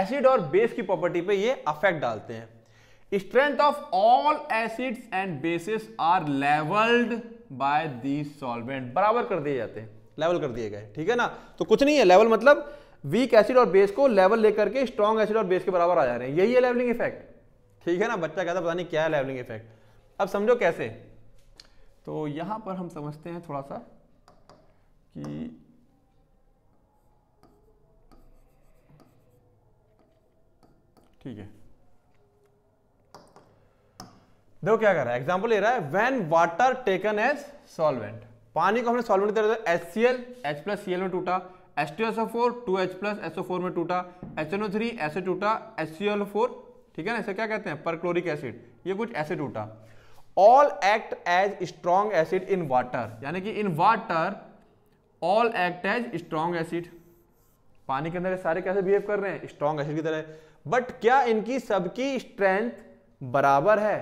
एसिड और बेस की प्रॉपर्टी पे ये अफेक्ट डालते हैं strength of all acids and bases are levelled by the solvent बराबर कर दिए जाते हैं लेवल कर दिए गए ठीक है ना तो कुछ नहीं है लेवल मतलब वीक एसिड और बेस को लेवल लेकर के स्ट्रॉन्ग एसिड और बेस के बराबर आ जा रहे हैं यही है लेवलिंग इफेक्ट ठीक है ना बच्चा कहता पता नहीं क्या है लेवलिंग इफेक्ट अब समझो कैसे तो यहां पर हम समझते हैं थोड़ा सा कि ठीक है देखो क्या कर रहा है एग्जाम्पल ले रहा है when water taken as solvent पानी को हमने सॉल्वेंट तरह H C L H plus C L में टूटा H two S O four two H plus S O four में टूटा एच एन ओ थ्री एस ए टूटा एच सी एल फोर ठीक है ना इसे क्या कहते हैं परक्लोरिक एसिड ये कुछ एसिड उठा all act as strong acid in water यानी कि in water all act as strong acid पानी के अंदर सारे कैसे बिहेव कर रहे हैं स्ट्रॉन्ग एसिड की तरह बट क्या इनकी सबकी स्ट्रेंथ बराबर है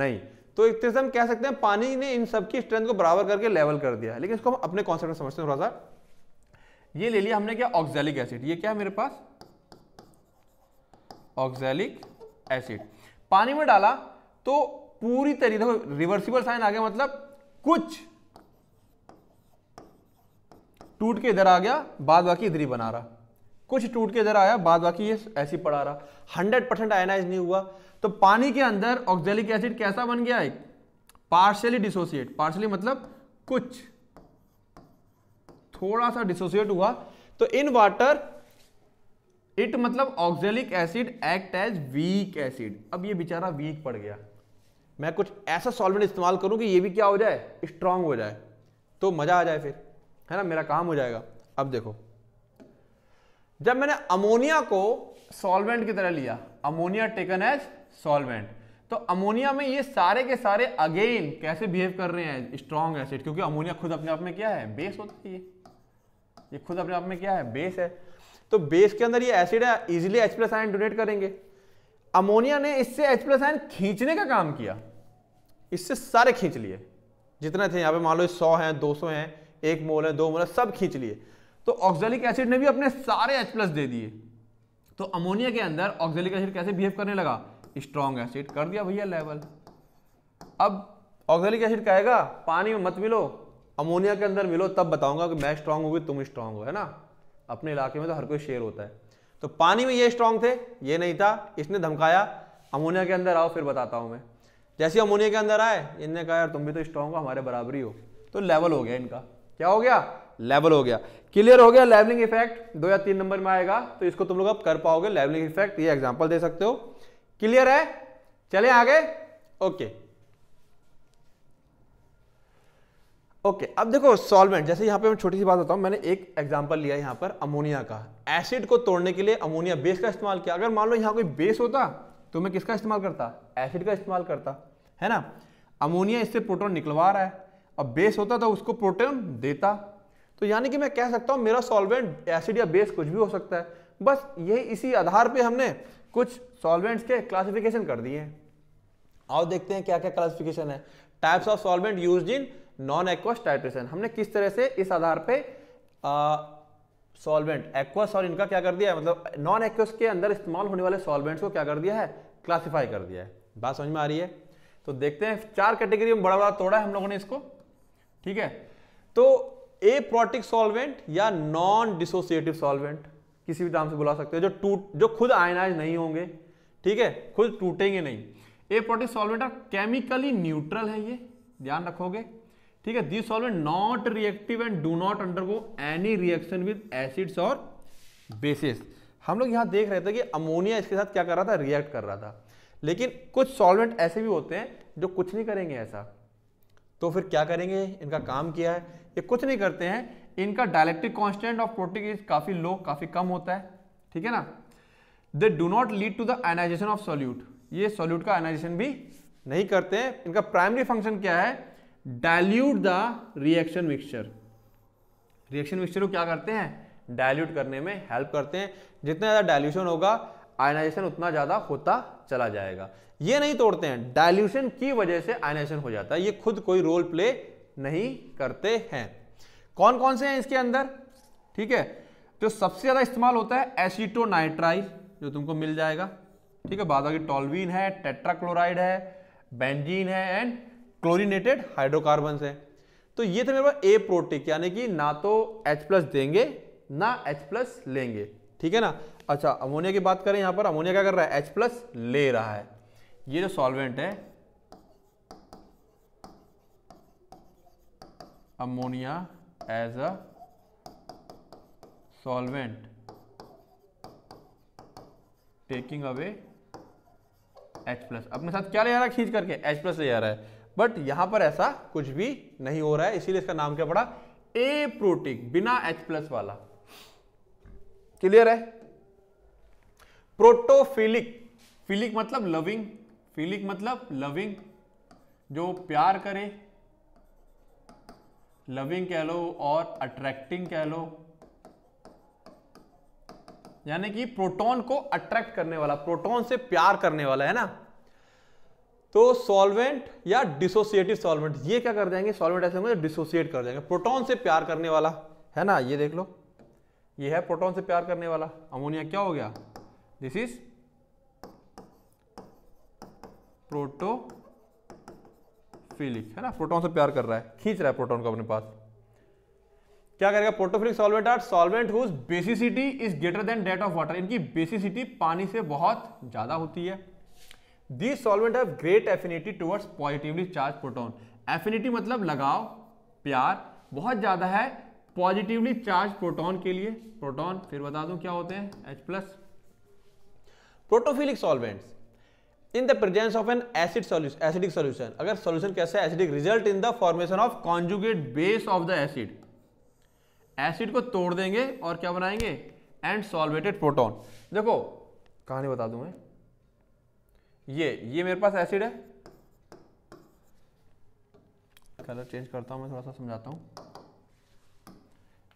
नहीं तो एक तरह से हम कह सकते हैं पानी ने इन सबकी स्ट्रेंथ को बराबर करके लेवल कर दिया लेकिन इसको हम अपने कॉन्सेप्ट में समझते हैं थोड़ा सा ये ले लिया हमने क्या ऑक्सैलिक एसिड ये क्या है मेरे पास ऑक्सैलिक एसिड पानी में डाला तो पूरी तरीके देखो रिवर्सिबल साइन आ गया मतलब कुछ टूट के इधर आ गया बाद बाकी इधर ही बना रहा कुछ टूट के इधर आया बाद बाकी ये ऐसी पड़ा रहा 100 परसेंट आयनाइज नहीं हुआ तो पानी के अंदर ऑक्जेलिक एसिड कैसा बन गया एक पार्शली डिसोसिएट पार्शली मतलब कुछ थोड़ा सा डिसोसिएट हुआ तो इन वाटर इट मतलब oxalic acid act as weak acid अब ये बेचारा वीक पड़ गया मैं कुछ ऐसा सॉल्वेंट इस्तेमाल करूं कि ये भी क्या हो जाए स्ट्रांग हो जाए तो मज़ा आ जाए फिर है ना मेरा काम हो जाएगा अब देखो जब मैंने अमोनिया को सॉल्वेंट की तरह लिया अमोनिया टेकन एज सॉल्वेंट तो अमोनिया में ये सारे के सारे अगेन कैसे बिहेव कर रहे हैं स्ट्रॉन्ग एसिड क्योंकि अमोनिया खुद अपने आप में क्या है बेस होता है ये ये खुद अपने आप में क्या है बेस है तो बेस के अंदर ये एसिड है easily H plus ion donate करेंगे अमोनिया ने इससे एच प्लस आयन खींचने का काम किया इससे सारे खींच लिए जितने थे यहां पे मान लो सौ हैं दो सौ हैं एक मोल है दो मोल है सब खींच लिए तो ऑक्सैलिक एसिड ने भी अपने सारे एच प्लस दे दिए तो अमोनिया के अंदर ऑक्सैलिक एसिड कैसे बिहेव करने लगा स्ट्रॉन्ग एसिड कर दिया भैया लेवल अब ऑक्सैलिक एसिड कहेगा पानी में मत मिलो अमोनिया के अंदर मिलो तब बताऊंगा कि मैं स्ट्रांग होगी तुम स्ट्रांग हो है ना अपने इलाके में तो हर कोई शेर होता है तो पानी में ये स्ट्रांग थे ये नहीं था इसने धमकाया अमोनिया के अंदर आओ फिर बताता हूँ मैं जैसे अमोनिया के अंदर आए इनने कहा यार तुम भी तो स्ट्रांग हो हमारे बराबरी हो तो लेवल हो गया इनका क्या हो गया लेवल हो गया क्लियर हो गया लेवलिंग इफेक्ट दो या तीन नंबर में आएगा तो इसको तुम लोग अब कर पाओगे लेवलिंग इफेक्ट ये एग्जाम्पल दे सकते हो क्लियर है चले आगे ओके ओके okay, अब देखो सॉल्वेंट जैसे यहाँ पे मैं छोटी सी बात बताऊँ मैंने एक एग्जांपल लिया यहाँ पर अमोनिया का एसिड को तोड़ने के लिए अमोनिया बेस का इस्तेमाल किया अगर मान लो यहाँ कोई बेस होता तो मैं किसका इस्तेमाल करता एसिड का इस्तेमाल करता है ना अमोनिया इससे प्रोटोन निकलवा रहा है अब बेस होता तो उसको प्रोटोन देता तो यानी कि मैं कह सकता हूँ मेरा सॉलवेंट एसिड या बेस कुछ भी हो सकता है बस यही इसी आधार पर हमने कुछ सॉल्वेंट्स के क्लासिफिकेशन कर दिए हैं आओ देखते हैं क्या क्या क्लासिफिकेशन है types of solvent used in non aqueous titration हमने किस तरह से इस आधार पे सॉल्वेंट एक्वस और इनका क्या कर दिया है मतलब नॉन एक्वस के अंदर इस्तेमाल होने वाले सॉल्वेंट्स को क्या कर दिया है क्लासीफाई कर दिया है बात समझ में आ रही है तो देखते हैं चार कैटेगरी में बड़ा बड़ा तोड़ा है हम लोगों ने इसको ठीक है तो ए प्रोटिक सॉल्वेंट या नॉन डिसोसिएटिव सॉल्वेंट किसी भी नाम से बुला सकते हो जो टूट जो खुद आयनाइज नहीं होंगे ठीक है खुद टूटेंगे नहीं aprotic solvent chemically neutral है ये ध्यान रखोगे ठीक है this solvent not reactive and do not undergo any reaction with acids और बेसिस हम लोग यहां देख रहे थे कि अमोनिया इसके साथ क्या कर रहा था रिएक्ट कर रहा था लेकिन कुछ सॉल्वेंट ऐसे भी होते हैं जो कुछ नहीं करेंगे ऐसा तो फिर क्या करेंगे इनका काम किया है ये कुछ नहीं करते हैं इनका dielectric constant of protein is काफ़ी लो काफ़ी कम होता है ठीक है ना they do not lead to the ionization of solute ये सॉल्यूट का एनाइजेशन भी नहीं करते हैं इनका प्राइमरी फंक्शन क्या है dilute the reaction mixture reaction mixture को क्या करते हैं डायल्यूट करने में हेल्प करते हैं जितना ज़्यादा डायल्यूशन होगा आयनाइजेशन उतना ज़्यादा होता चला जाएगा ये नहीं तोड़ते हैं डायल्यूशन की वजह से आयनाइजेशन हो जाता है ये खुद कोई रोल प्ले नहीं करते हैं कौन कौन से हैं इसके अंदर ठीक है जो सबसे ज़्यादा इस्तेमाल होता है एसिटोनाइट्राइल जो तुमको मिल जाएगा ठीक है बाद टॉलवीन है टेट्राक्लोराइड है बेंजीन है एंड क्लोरीनेटेड हाइड्रोकार्बन है तो ये थे मेरे पास ए प्रोटिक यानी कि ना तो H प्लस देंगे ना H प्लस लेंगे ठीक है ना अच्छा अमोनिया की बात करें यहां पर अमोनिया क्या कर रहा है H प्लस ले रहा है ये जो सॉल्वेंट है ammonia as a solvent taking away H plus अपने साथ क्या ले आ रहा है खींच करके H प्लस ले आ रहा है बट यहां पर ऐसा कुछ भी नहीं हो रहा है इसीलिए इसका नाम क्या पड़ा ए प्रोटिक बिना एच प्लस वाला क्लियर है प्रोटोफिलिक फिलिक मतलब लविंग फिलिक मतलब लविंग जो प्यार करे लविंग कह लो और अट्रैक्टिंग कह लो यानी कि प्रोटॉन को अट्रैक्ट करने वाला प्रोटॉन से प्यार करने वाला है ना तो सॉल्वेंट या डिसोसिएटिव सॉल्वेंट ये क्या कर जाएंगे सॉल्वेंट ऐसे होंगे डिसोसिएट कर जाएंगे प्रोटॉन से प्यार करने वाला है ना ये देख लो ये है प्रोटॉन से प्यार करने वाला अमोनिया क्या हो गया दिस इज प्रोटोफिलिक है ना प्रोटॉन से प्यार कर रहा है खींच रहा है प्रोटॉन को अपने पास क्या करेगा protophilic solvent are solvent whose basicity is greater than that of water इनकी बेसिसिटी पानी से बहुत ज्यादा होती है this solvent have great affinity towards positively charge proton affinity मतलब लगाव प्यार बहुत ज़्यादा है पॉजिटिवली चार्ज प्रोटॉन के लिए प्रोटॉन फिर बता दूं क्या होते हैं H plus protophilic solvents in the presence of an acid solution acidic solution अगर सॉल्यूशन कैसा है acidic result in the formation of conjugate base of the acid acid को तोड़ देंगे और क्या बनाएंगे एंड सॉल्वेटेड प्रोटॉन देखो कहानी बता दूं मैं ये ये मेरे पास एसिड है कलर चेंज करता हूँ मैं थोड़ा सा समझाता हूँ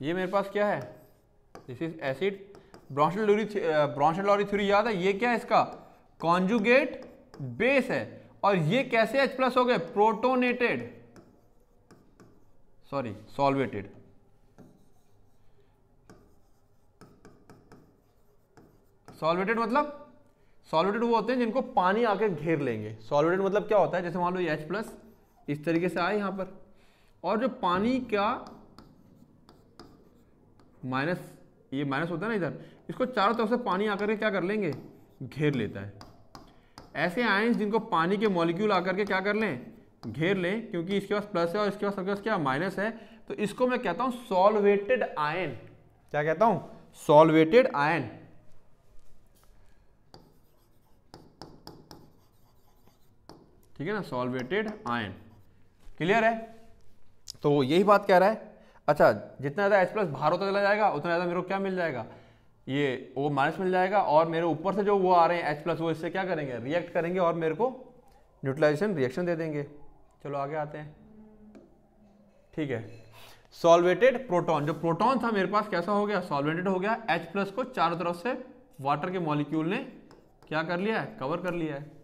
ये मेरे पास क्या है this is acid Bronsted Lowry Bronsted Lowry theory याद है ये क्या है इसका कॉन्जुगेट बेस है और ये कैसे H प्लस हो गए प्रोटोनेटेड सॉरी सॉल्वेटेड सॉल्वेटेड मतलब सॉलिडेड वो होते हैं जिनको पानी आके घेर लेंगे सॉलिडेड मतलब क्या होता है जैसे मान लो एच प्लस इस तरीके से आए यहाँ पर और जो पानी का माइनस ये माइनस होता है ना इधर इसको चारों तरफ से पानी आकर के क्या कर लेंगे घेर लेता है ऐसे आइंस जिनको पानी के मॉलिक्यूल आकर के क्या कर लें घेर लें क्योंकि इसके पास प्लस है और इसके पास सबके पास क्या माइनस है तो इसको मैं कहता हूँ सॉल्वेटेड आयन क्या कहता हूँ सॉल्वेटेड आयन ठीक है ना सॉल्वेटेड आयन क्लियर है तो यही बात कह रहा है अच्छा जितना ज़्यादा एच प्लस बाहर होता चला जाएगा उतना ज़्यादा मेरे को क्या मिल जाएगा ये ओ माइनस मिल जाएगा और मेरे ऊपर से जो वो आ रहे हैं एच प्लस वो इससे क्या करेंगे रिएक्ट करेंगे और मेरे को न्यूट्रलाइजेशन रिएक्शन दे देंगे चलो आगे आते हैं ठीक है सॉल्वेटेड प्रोटॉन जो प्रोटॉन था मेरे पास कैसा हो गया सॉल्वेटेड हो गया एच प्लस को चारों तरफ से वाटर के मॉलिक्यूल ने क्या कर लिया है कवर कर लिया है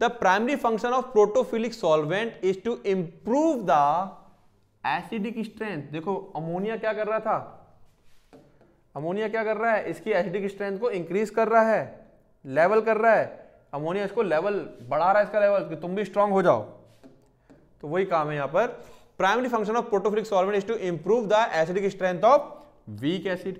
the primary function of protophilic solvent is to improve the acidic strength देखो अमोनिया क्या कर रहा था अमोनिया क्या कर रहा है इसकी एसिडिक स्ट्रेंथ को इंक्रीज कर रहा है लेवल कर रहा है अमोनिया इसको लेवल बढ़ा रहा है इसका लेवल कि तुम भी स्ट्रांग हो जाओ तो वही काम है यहां पर primary function of protophilic solvent is to improve the acidic strength of weak acid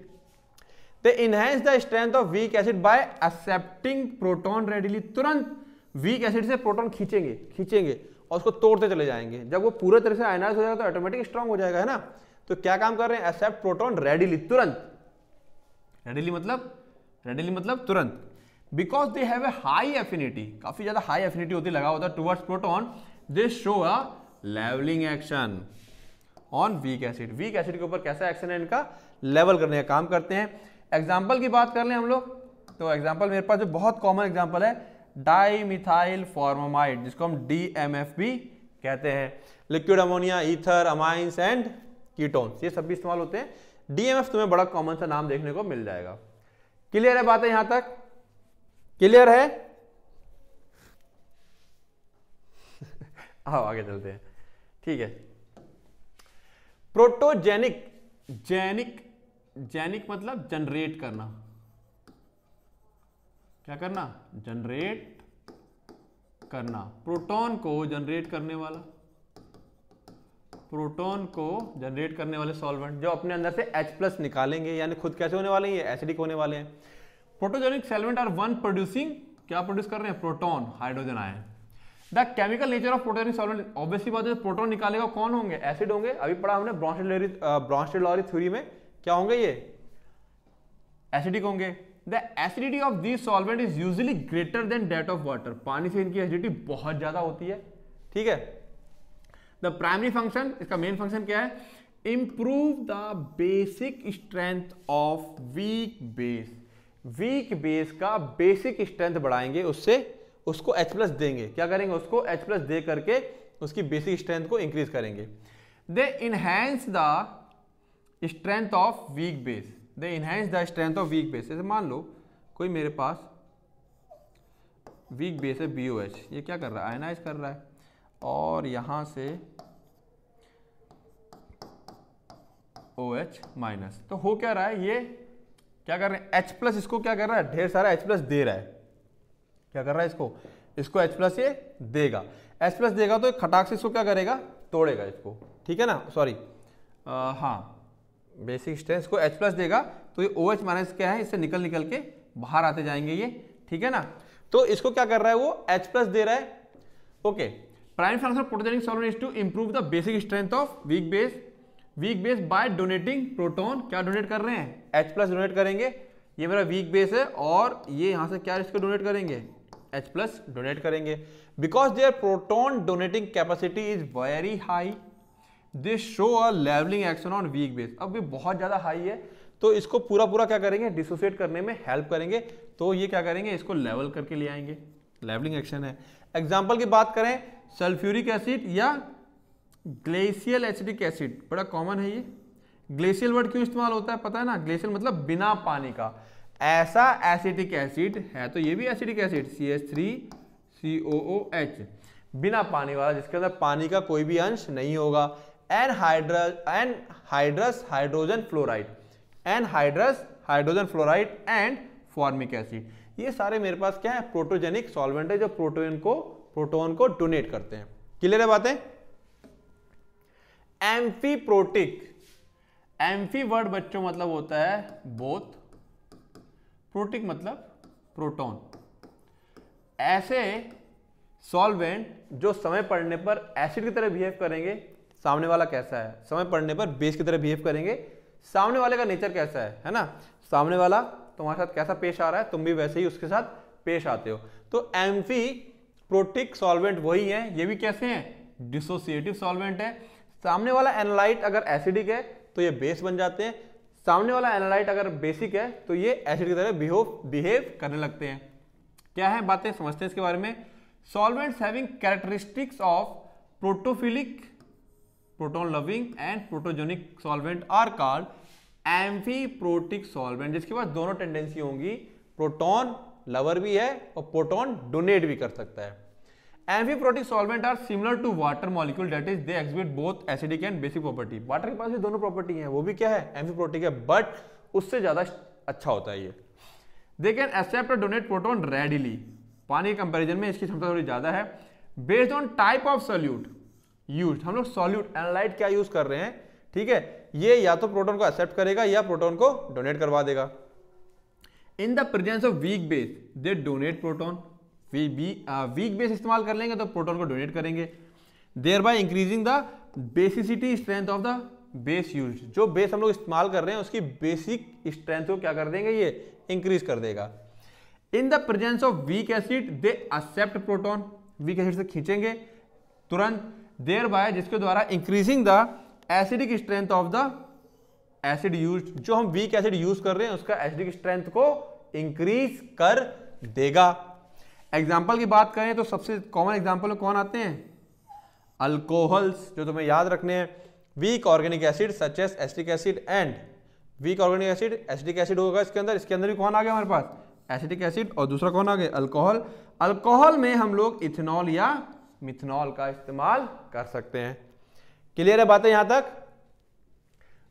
they enhance the strength of weak acid by accepting proton readily तुरंत वीक एसिड से प्रोटॉन खींचेंगे खींचेंगे और उसको तोड़ते चले जाएंगे जब वो पूरे तरह से आयनाइज हो जाएगा तो ऑटोमेटिक स्ट्रांग हो जाएगा है ना तो क्या काम कर रहे हैं एक्सेप्ट प्रोटोन रेडिली तुरंत रेडिली मतलब रेडिली मतलब तुरंत because they have a high affinity काफी ज्यादा हाई एफिनिटी होती लगा होता है towards proton they show a levelling action on weak acid weak acid के ऊपर कैसा एक्शन है इनका लेवल करने का काम करते हैं एग्जाम्पल की बात कर लें हम लोग तो एग्जाम्पल मेरे पास जो बहुत कॉमन एग्जाम्पल है डाईमिथाइल फॉर्मोमाइड जिसको हम भी कहते हैं liquid ammonia ether amines and ketones ये सब भी इस्तेमाल होते हैं डीएमएफ तुम्हें बड़ा कॉमन सा नाम देखने को मिल जाएगा क्लियर है बातें यहां तक क्लियर है आओ आगे चलते हैं ठीक है प्रोटोजेनिक जैनिक जेनिक मतलब जनरेट करना क्या करना जनरेट करना प्रोटॉन को जनरेट करने वाला प्रोटॉन को जनरेट करने वाले सॉल्वेंट जो अपने अंदर से H प्लस निकालेंगे यानी खुद कैसे होने वाले हैं एसिडिक होने वाले हैं protogenic solvent are one producing क्या प्रोड्यूस कर रहे हैं proton hydrogen ion the chemical nature of protogenic solvent obviously बात है प्रोटॉन निकालेगा कौन होंगे एसिड होंगे अभी पढ़ा हमने ब्रॉन्स्टेड लॉरी थ्योरी में क्या होंगे ये एसिडिक होंगे the acidity of this solvent is usually greater than that of water पानी से इनकी एसिडिटी बहुत ज्यादा होती है ठीक है द प्राइमरी फंक्शन इसका मेन फंक्शन क्या है improve the basic strength of weak base weak base का बेसिक स्ट्रेंथ बढ़ाएंगे उससे उसको H प्लस देंगे क्या करेंगे उसको H प्लस दे करके उसकी बेसिक स्ट्रेंथ को इंक्रीज करेंगे they enhance the strength of weak base they enhance the strength of weak base जैसे मान लो कोई मेरे पास वीक बेस है बी ओ एच ये क्या कर रहा है आयनाइज कर रहा है और यहाँ से ओ एच माइनस तो हो क्या रहा है ये क्या कर रहे हैं एच प्लस इसको क्या कर रहा है ढेर सारा एच प्लस दे रहा है क्या कर रहा है इसको इसको एच प्लस ये देगा एच प्लस देगा तो खटाक से इसको क्या करेगा तोड़ेगा इसको ठीक है ना सॉरी हाँ बेसिक स्ट्रेंथ को H प्लस देगा तो ये ओ OH माइनस क्या है इससे निकल निकल के बाहर आते जाएंगे ये ठीक है ना तो इसको क्या कर रहा है वो H प्लस दे रहा है okay prime function protogenic solvent is to improve the basic strength of weak base weak base by donating proton क्या डोनेट कर रहे हैं H प्लस डोनेट करेंगे ये मेरा वीक बेस है और ये यहां से क्या इसको डोनेट करेंगे H प्लस डोनेट करेंगे because their proton donating capacity is very high they show a levelling action on weak base अब ये बहुत ज़्यादा हाई है तो इसको पूरा पूरा क्या करेंगे डिसोसिएट करने में हेल्प करेंगे तो ये क्या करेंगे इसको लेवल करके ले आएंगे लेवलिंग एक्शन है एग्जाम्पल की बात करें सल्फ्यूरिक एसिड या ग्लेशियल एसिडिक एसिड बड़ा कॉमन है ये ग्लेशियल वर्ड क्यों इस्तेमाल होता है पता है ना ग्लेशियल मतलब बिना पानी का ऐसा एसिडिक एसिड है तो ये भी acidic acid C H three C O O H बिना पानी वाला जिसके अंदर पानी का कोई भी अंश नहीं होगा anhydrous anhydrous hydrogen fluoride anhydrous hydrogen fluoride and formic acid ये सारे मेरे पास क्या है प्रोटोजेनिक सॉल्वेंट है जो प्रोटोन को प्रोटोन को डोनेट करते हैं क्लियर है बातें एम्फीप्रोटिक एम्फी वर्ड बच्चों मतलब होता है बोथ प्रोटिक मतलब प्रोटोन ऐसे सॉल्वेंट जो समय पड़ने पर एसिड की तरह बिहेव करेंगे सामने वाला कैसा है समय पड़ने पर बेस की तरह बिहेव करेंगे सामने वाले का नेचर कैसा है है ना सामने वाला तुम्हारे साथ कैसा पेश आ रहा है तुम भी वैसे ही उसके साथ पेश आते हो तो एम्फी प्रोटिक सॉल्वेंट वही है ये भी कैसे हैं डिसोसिएटिव सॉल्वेंट है सामने वाला एनालाइट अगर एसिडिक है तो ये बेस बन जाते हैं सामने वाला एनालाइट अगर बेसिक है तो ये एसिड की तरह बिहेव बिहेव करने लगते हैं क्या है बातें समझते हैं इसके बारे में solvents having characteristics of protophilic proton loving and protogenic solvent are called amphiprotic solvent जिसके पास दोनों टेंडेंसी होंगी प्रोटोन लवर भी है और प्रोटोन डोनेट भी कर सकता है amphiprotic solvent are similar to water molecule that is they exhibit both acidic and basic property water के पास भी दोनों प्रॉपर्टी है वो भी क्या है एम्फीप्रोटिक है बट उससे ज़्यादा अच्छा होता है ये they can accept donate proton readily पानी के कंपेरिजन में इसकी क्षमता थोड़ी ज़्यादा है based on type of solute use हम लोग सॉल्यूट एनालाइट क्या यूज कर रहे हैं ठीक है ये या तो प्रोटोन को एक्सेप्ट करेगा या प्रोटोन को डोनेट करवा देगा in the presence of weak base they donate proton weak base इस्तेमाल कर लेंगे तो प्रोटोन को डोनेट करेंगे thereby increasing the basicity strength of the base use जो बेस हम लोग इस्तेमाल कर रहे हैं उसकी बेसिक स्ट्रेंथ को क्या कर देंगे ये इंक्रीज कर देगा in the presence of weak acid they accept proton weak acid से खींचेंगे तुरंत देयर बाय जिसके द्वारा increasing the acidic strength of the acid use जो हम वीक एसिड यूज कर रहे हैं उसका एसिडिक स्ट्रेंथ को इंक्रीज कर देगा एग्जाम्पल की बात करें तो सबसे कॉमन एग्जाम्पल में कौन आते हैं अल्कोहल्स जो तुम्हें याद रखने हैं weak organic acid such as acetic acid and weak organic acid acetic acid होगा इसके अंदर इसके अंदर भी कौन आ गया हमारे पास एसिटिक एसिड और दूसरा कौन आ गया अल्कोहल अल्कोहल में हम लोग इथेनॉल या मिथनॉल का इस्तेमाल कर सकते हैं क्लियर है बातें यहाँ तक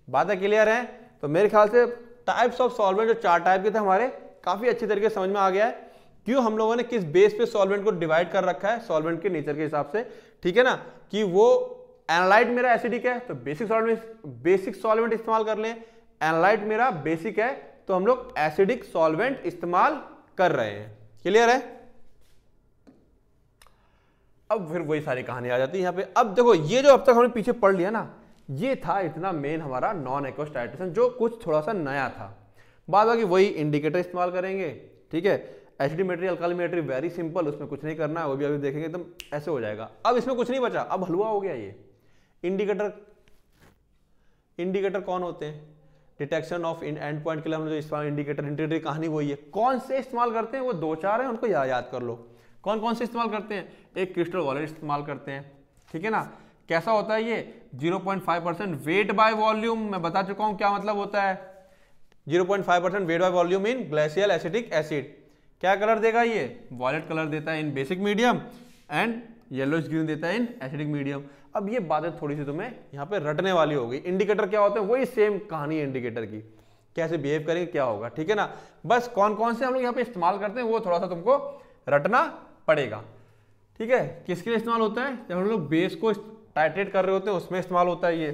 बातें क्लियर हैं तो मेरे ख्याल से टाइप्स ऑफ सॉल्वेंट जो चार टाइप के थे हमारे काफ़ी अच्छी तरीके से समझ में आ गया है क्यों हम लोगों ने किस बेस पे सॉल्वेंट को डिवाइड कर रखा है सॉल्वेंट के नेचर के हिसाब से ठीक है ना कि वो एनालाइट मेरा एसिडिक है तो बेसिक सॉल्वेंट बेसिक सॉल्वेंट इस्तेमाल कर लें एनालाइट मेरा बेसिक है तो हम लोग एसिडिक सॉल्वेंट इस्तेमाल कर रहे हैं क्लियर है अब फिर वही सारी कहानी आ जाती है यहाँ पे अब देखो ये जो अब तक हमने पीछे पढ़ लिया ना ये था इतना मेन हमारा नॉन एक्वस्टाइटेशन जो कुछ थोड़ा सा नया था बाद बाकी वही इंडिकेटर इस्तेमाल करेंगे ठीक है अलकाली मेटरी वेरी सिंपल उसमें कुछ नहीं करना है वो भी अभी देखेंगे एकदम तो ऐसे हो जाएगा अब इसमें कुछ नहीं बचा अब हलवा हो गया ये इंडिकेटर इंडिकेटर कौन होते हैं डिटेक्शन ऑफ एंड पॉइंट के लिए हम जो इस्तेमाल इंडिकेटर इंडिकेटरी कहानी वही है कौन से इस्तेमाल करते हैं वो दो चार हैं उनको याद कर लो कौन कौन से इस्तेमाल करते हैं एक क्रिस्टल वॉलेट इस्तेमाल करते हैं ठीक है ना कैसा होता है ये 0.5 परसेंट वेट बाय वॉल्यूम मैं बता चुका हूं क्या मतलब होता है 0.5 percent weight by volume in glacial acidic acid क्या कलर देगा ये वॉलेट कलर देता है in basic medium and yellow green देता है इन एसिडिक मीडियम अब ये बातें थोड़ी सी तुम्हें यहाँ पे रटने वाली होगी इंडिकेटर क्या होते हैं वही सेम कहानी है इंडिकेटर की कैसे बिहेव करेंगे क्या होगा ठीक है ना बस कौन कौन से हम लोग यहाँ पे इस्तेमाल करते हैं वो थोड़ा सा तुमको रटना पड़ेगा ठीक है किसके लिए इस्तेमाल होता है जब हम लोग बेस को टाइट्रेट कर रहे होते हैं उसमें इस्तेमाल होता है ये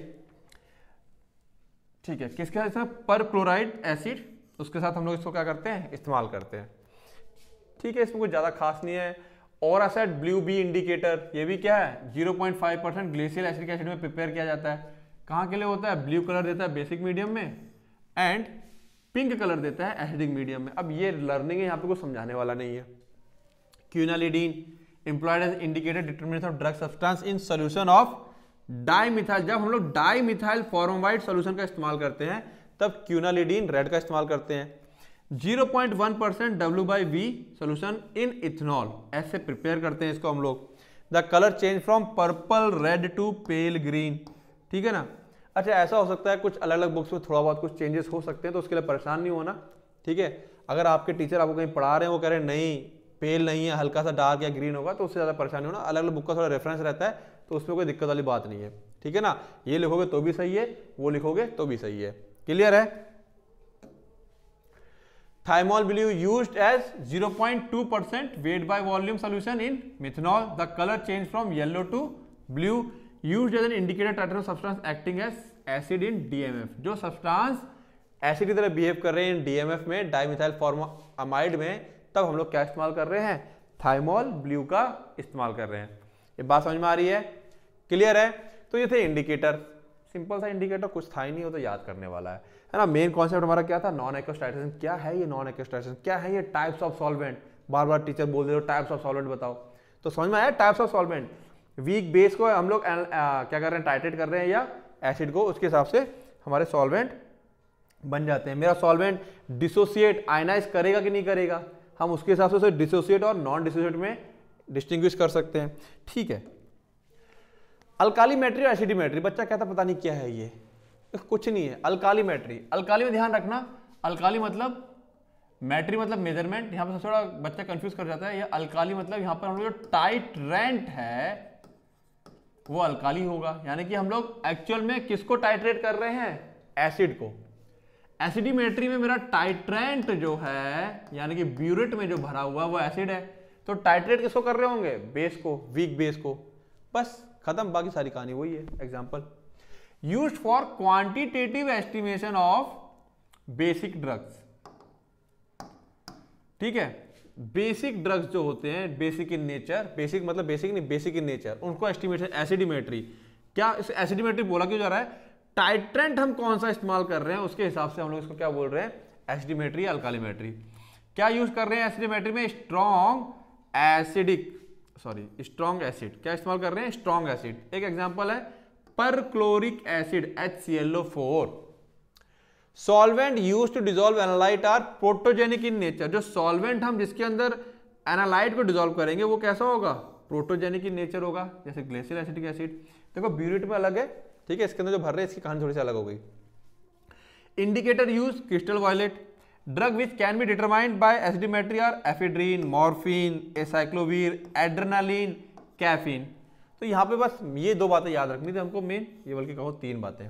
ठीक है किसके साथ पर क्लोराइड एसिड उसके साथ हम लोग इसको क्या करते हैं इस्तेमाल करते हैं ठीक है इसमें कुछ ज़्यादा खास नहीं है और एसेट ब्लू बी इंडिकेटर ये भी क्या है फाइव परसेंट ग्लेशियल एसिड के एसिड में प्रिपेयर किया जाता है कहाँ के लिए होता है ब्लू कलर देता है बेसिक मीडियम में एंड पिंक कलर देता है एसिडिक मीडियम में अब ये लर्निंग है यहाँ पे कुछ समझाने वाला नहीं है quinaldine employed as indicated determination of drug substance in solution of dimethyl जब हम लोग डाईमिथाइल फॉरमवाइड सोल्यूशन का इस्तेमाल करते हैं तब क्यूनालिडीन रेड का इस्तेमाल करते हैं 0.1 percent W by V solution in ethanol ऐसे प्रिपेयर करते हैं इसको हम लोग the colour change from purple red to pale green ठीक है ना अच्छा ऐसा हो सकता है कुछ अलग अलग बुक्स में थोड़ा बहुत कुछ चेंजेस हो सकते हैं तो उसके लिए परेशान नहीं होना ठीक है अगर आपके टीचर आपको कहीं पढ़ा रहे हैं वो कह रहे हैं नहीं पेल नहीं है हल्का सा डार्क या ग्रीन होगा तो उससे ज़्यादा परेशानी होना अलग अलग बुक का थोड़ा रेफरेंस रहता है तो उसमें कोई दिक्कत वाली बात नहीं है ठीक है ना ये लिखोगे तो भी सही है वो लिखोगे तो भी सही है क्लियर है thymol blue use as 0.2 percent weight by volume solution in methanol the colour change from yellow to blue use as an indicator titer substance acting as acid in DMF जो सब्सटेंस एसिड की तरह बिहेव कर रहे हैं इन डीएमएफ में डाइमिथाइल अमाइड में तब हम लोग क्या इस्तेमाल कर रहे हैं थाइमोल ब्लू का इस्तेमाल कर रहे हैं ये बात समझ में आ रही है क्लियर है तो ये थे इंडिकेटर सिंपल सा इंडिकेटर कुछ था ही नहीं हो तो याद करने वाला है है ना मेन कॉन्सेप्ट हमारा क्या था नॉन एक्स्ट्राइटेशन क्या है ये नॉन एक्स्ट्राइटेशन क्या है ये टाइप्स ऑफ सॉल्वेंट बार बार टीचर बोल दे हो टाइप्स ऑफ सॉल्वेंट बताओ तो समझ में आया types of solvent weak base को हम लोग uh, क्या कर रहे हैं टाइटेट कर रहे हैं या एसिड को उसके हिसाब से हमारे सॉल्वेंट बन जाते हैं मेरा सॉल्वेंट डिसोसिएट आयनाइज करेगा कि नहीं करेगा हम उसके हिसाब से उसे डिसोसिएट और नॉन डिसोसिएट में डिस्टिंग्विश कर सकते हैं ठीक है अल्काली मैट्री और एसिडी मैट्री बच्चा कहता पता नहीं क्या है ये कुछ नहीं है अल्काली मैट्री अल्काली में ध्यान रखना अल्काली मतलब मैट्री मतलब मेजरमेंट यहाँ पर सबसे बच्चा कंफ्यूज कर जाता है या अल्काली मतलब यहाँ पर हम लोग जो टाइट रेंट है वो अल्काली होगा यानी कि हम लोग एक्चुअल में किसको टाइट्रेट कर रहे हैं एसिड को एसिडीमेट्री में मेरा टाइट्रेंट जो है यानी कि ब्यूरेट में जो भरा हुआ वो एसिड है तो टाइट्रेट किसको कर रहे होंगे बेस को वीक बेस को बस खत्म बाकी सारी कहानी वही है example use for quantitative estimation of basic drugs ठीक है बेसिक ड्रग्स जो होते हैं बेसिक इन नेचर बेसिक मतलब बेसिक नहीं बेसिक इन नेचर उनको एस्टिमेशन एसिडिमेट्री क्या इस बोला क्यों जा रहा है टाइट्रेंट हम कौन सा इस्तेमाल कर रहे हैं उसके हिसाब से हम लोग इसको क्या बोल रहे हैं एसडीमेट्री अल्कालीमेट्री क्या यूज कर रहे हैं एसडीमेट्री में strong acidic sorry strong acid क्या इस्तेमाल कर रहे हैं स्ट्रॉन्ग एसिड एक एग्जाम्पल है perchloric acid H C L O four solvent use to dissolve analyte are protogenic in nature जो सॉल्वेंट हम जिसके अंदर एनालाइट को डिजोल्व करेंगे वो कैसा होगा प्रोटोजेनिक इन नेचर होगा जैसे ग्लेसियल एसिडिक एसिड देखो ब्यूरिट में अलग है ठीक है इसके अंदर जो भर रहे हैं इसकी कहानी थोड़ी सी अलग हो गई indicator use crystal violet drug which can be determined by acidimetry are ephedrine morphine acyclovir adrenaline caffeine तो यहाँ पे बस ये दो बातें याद रखनी थी हमको मेन ये बल्कि कहो तीन बातें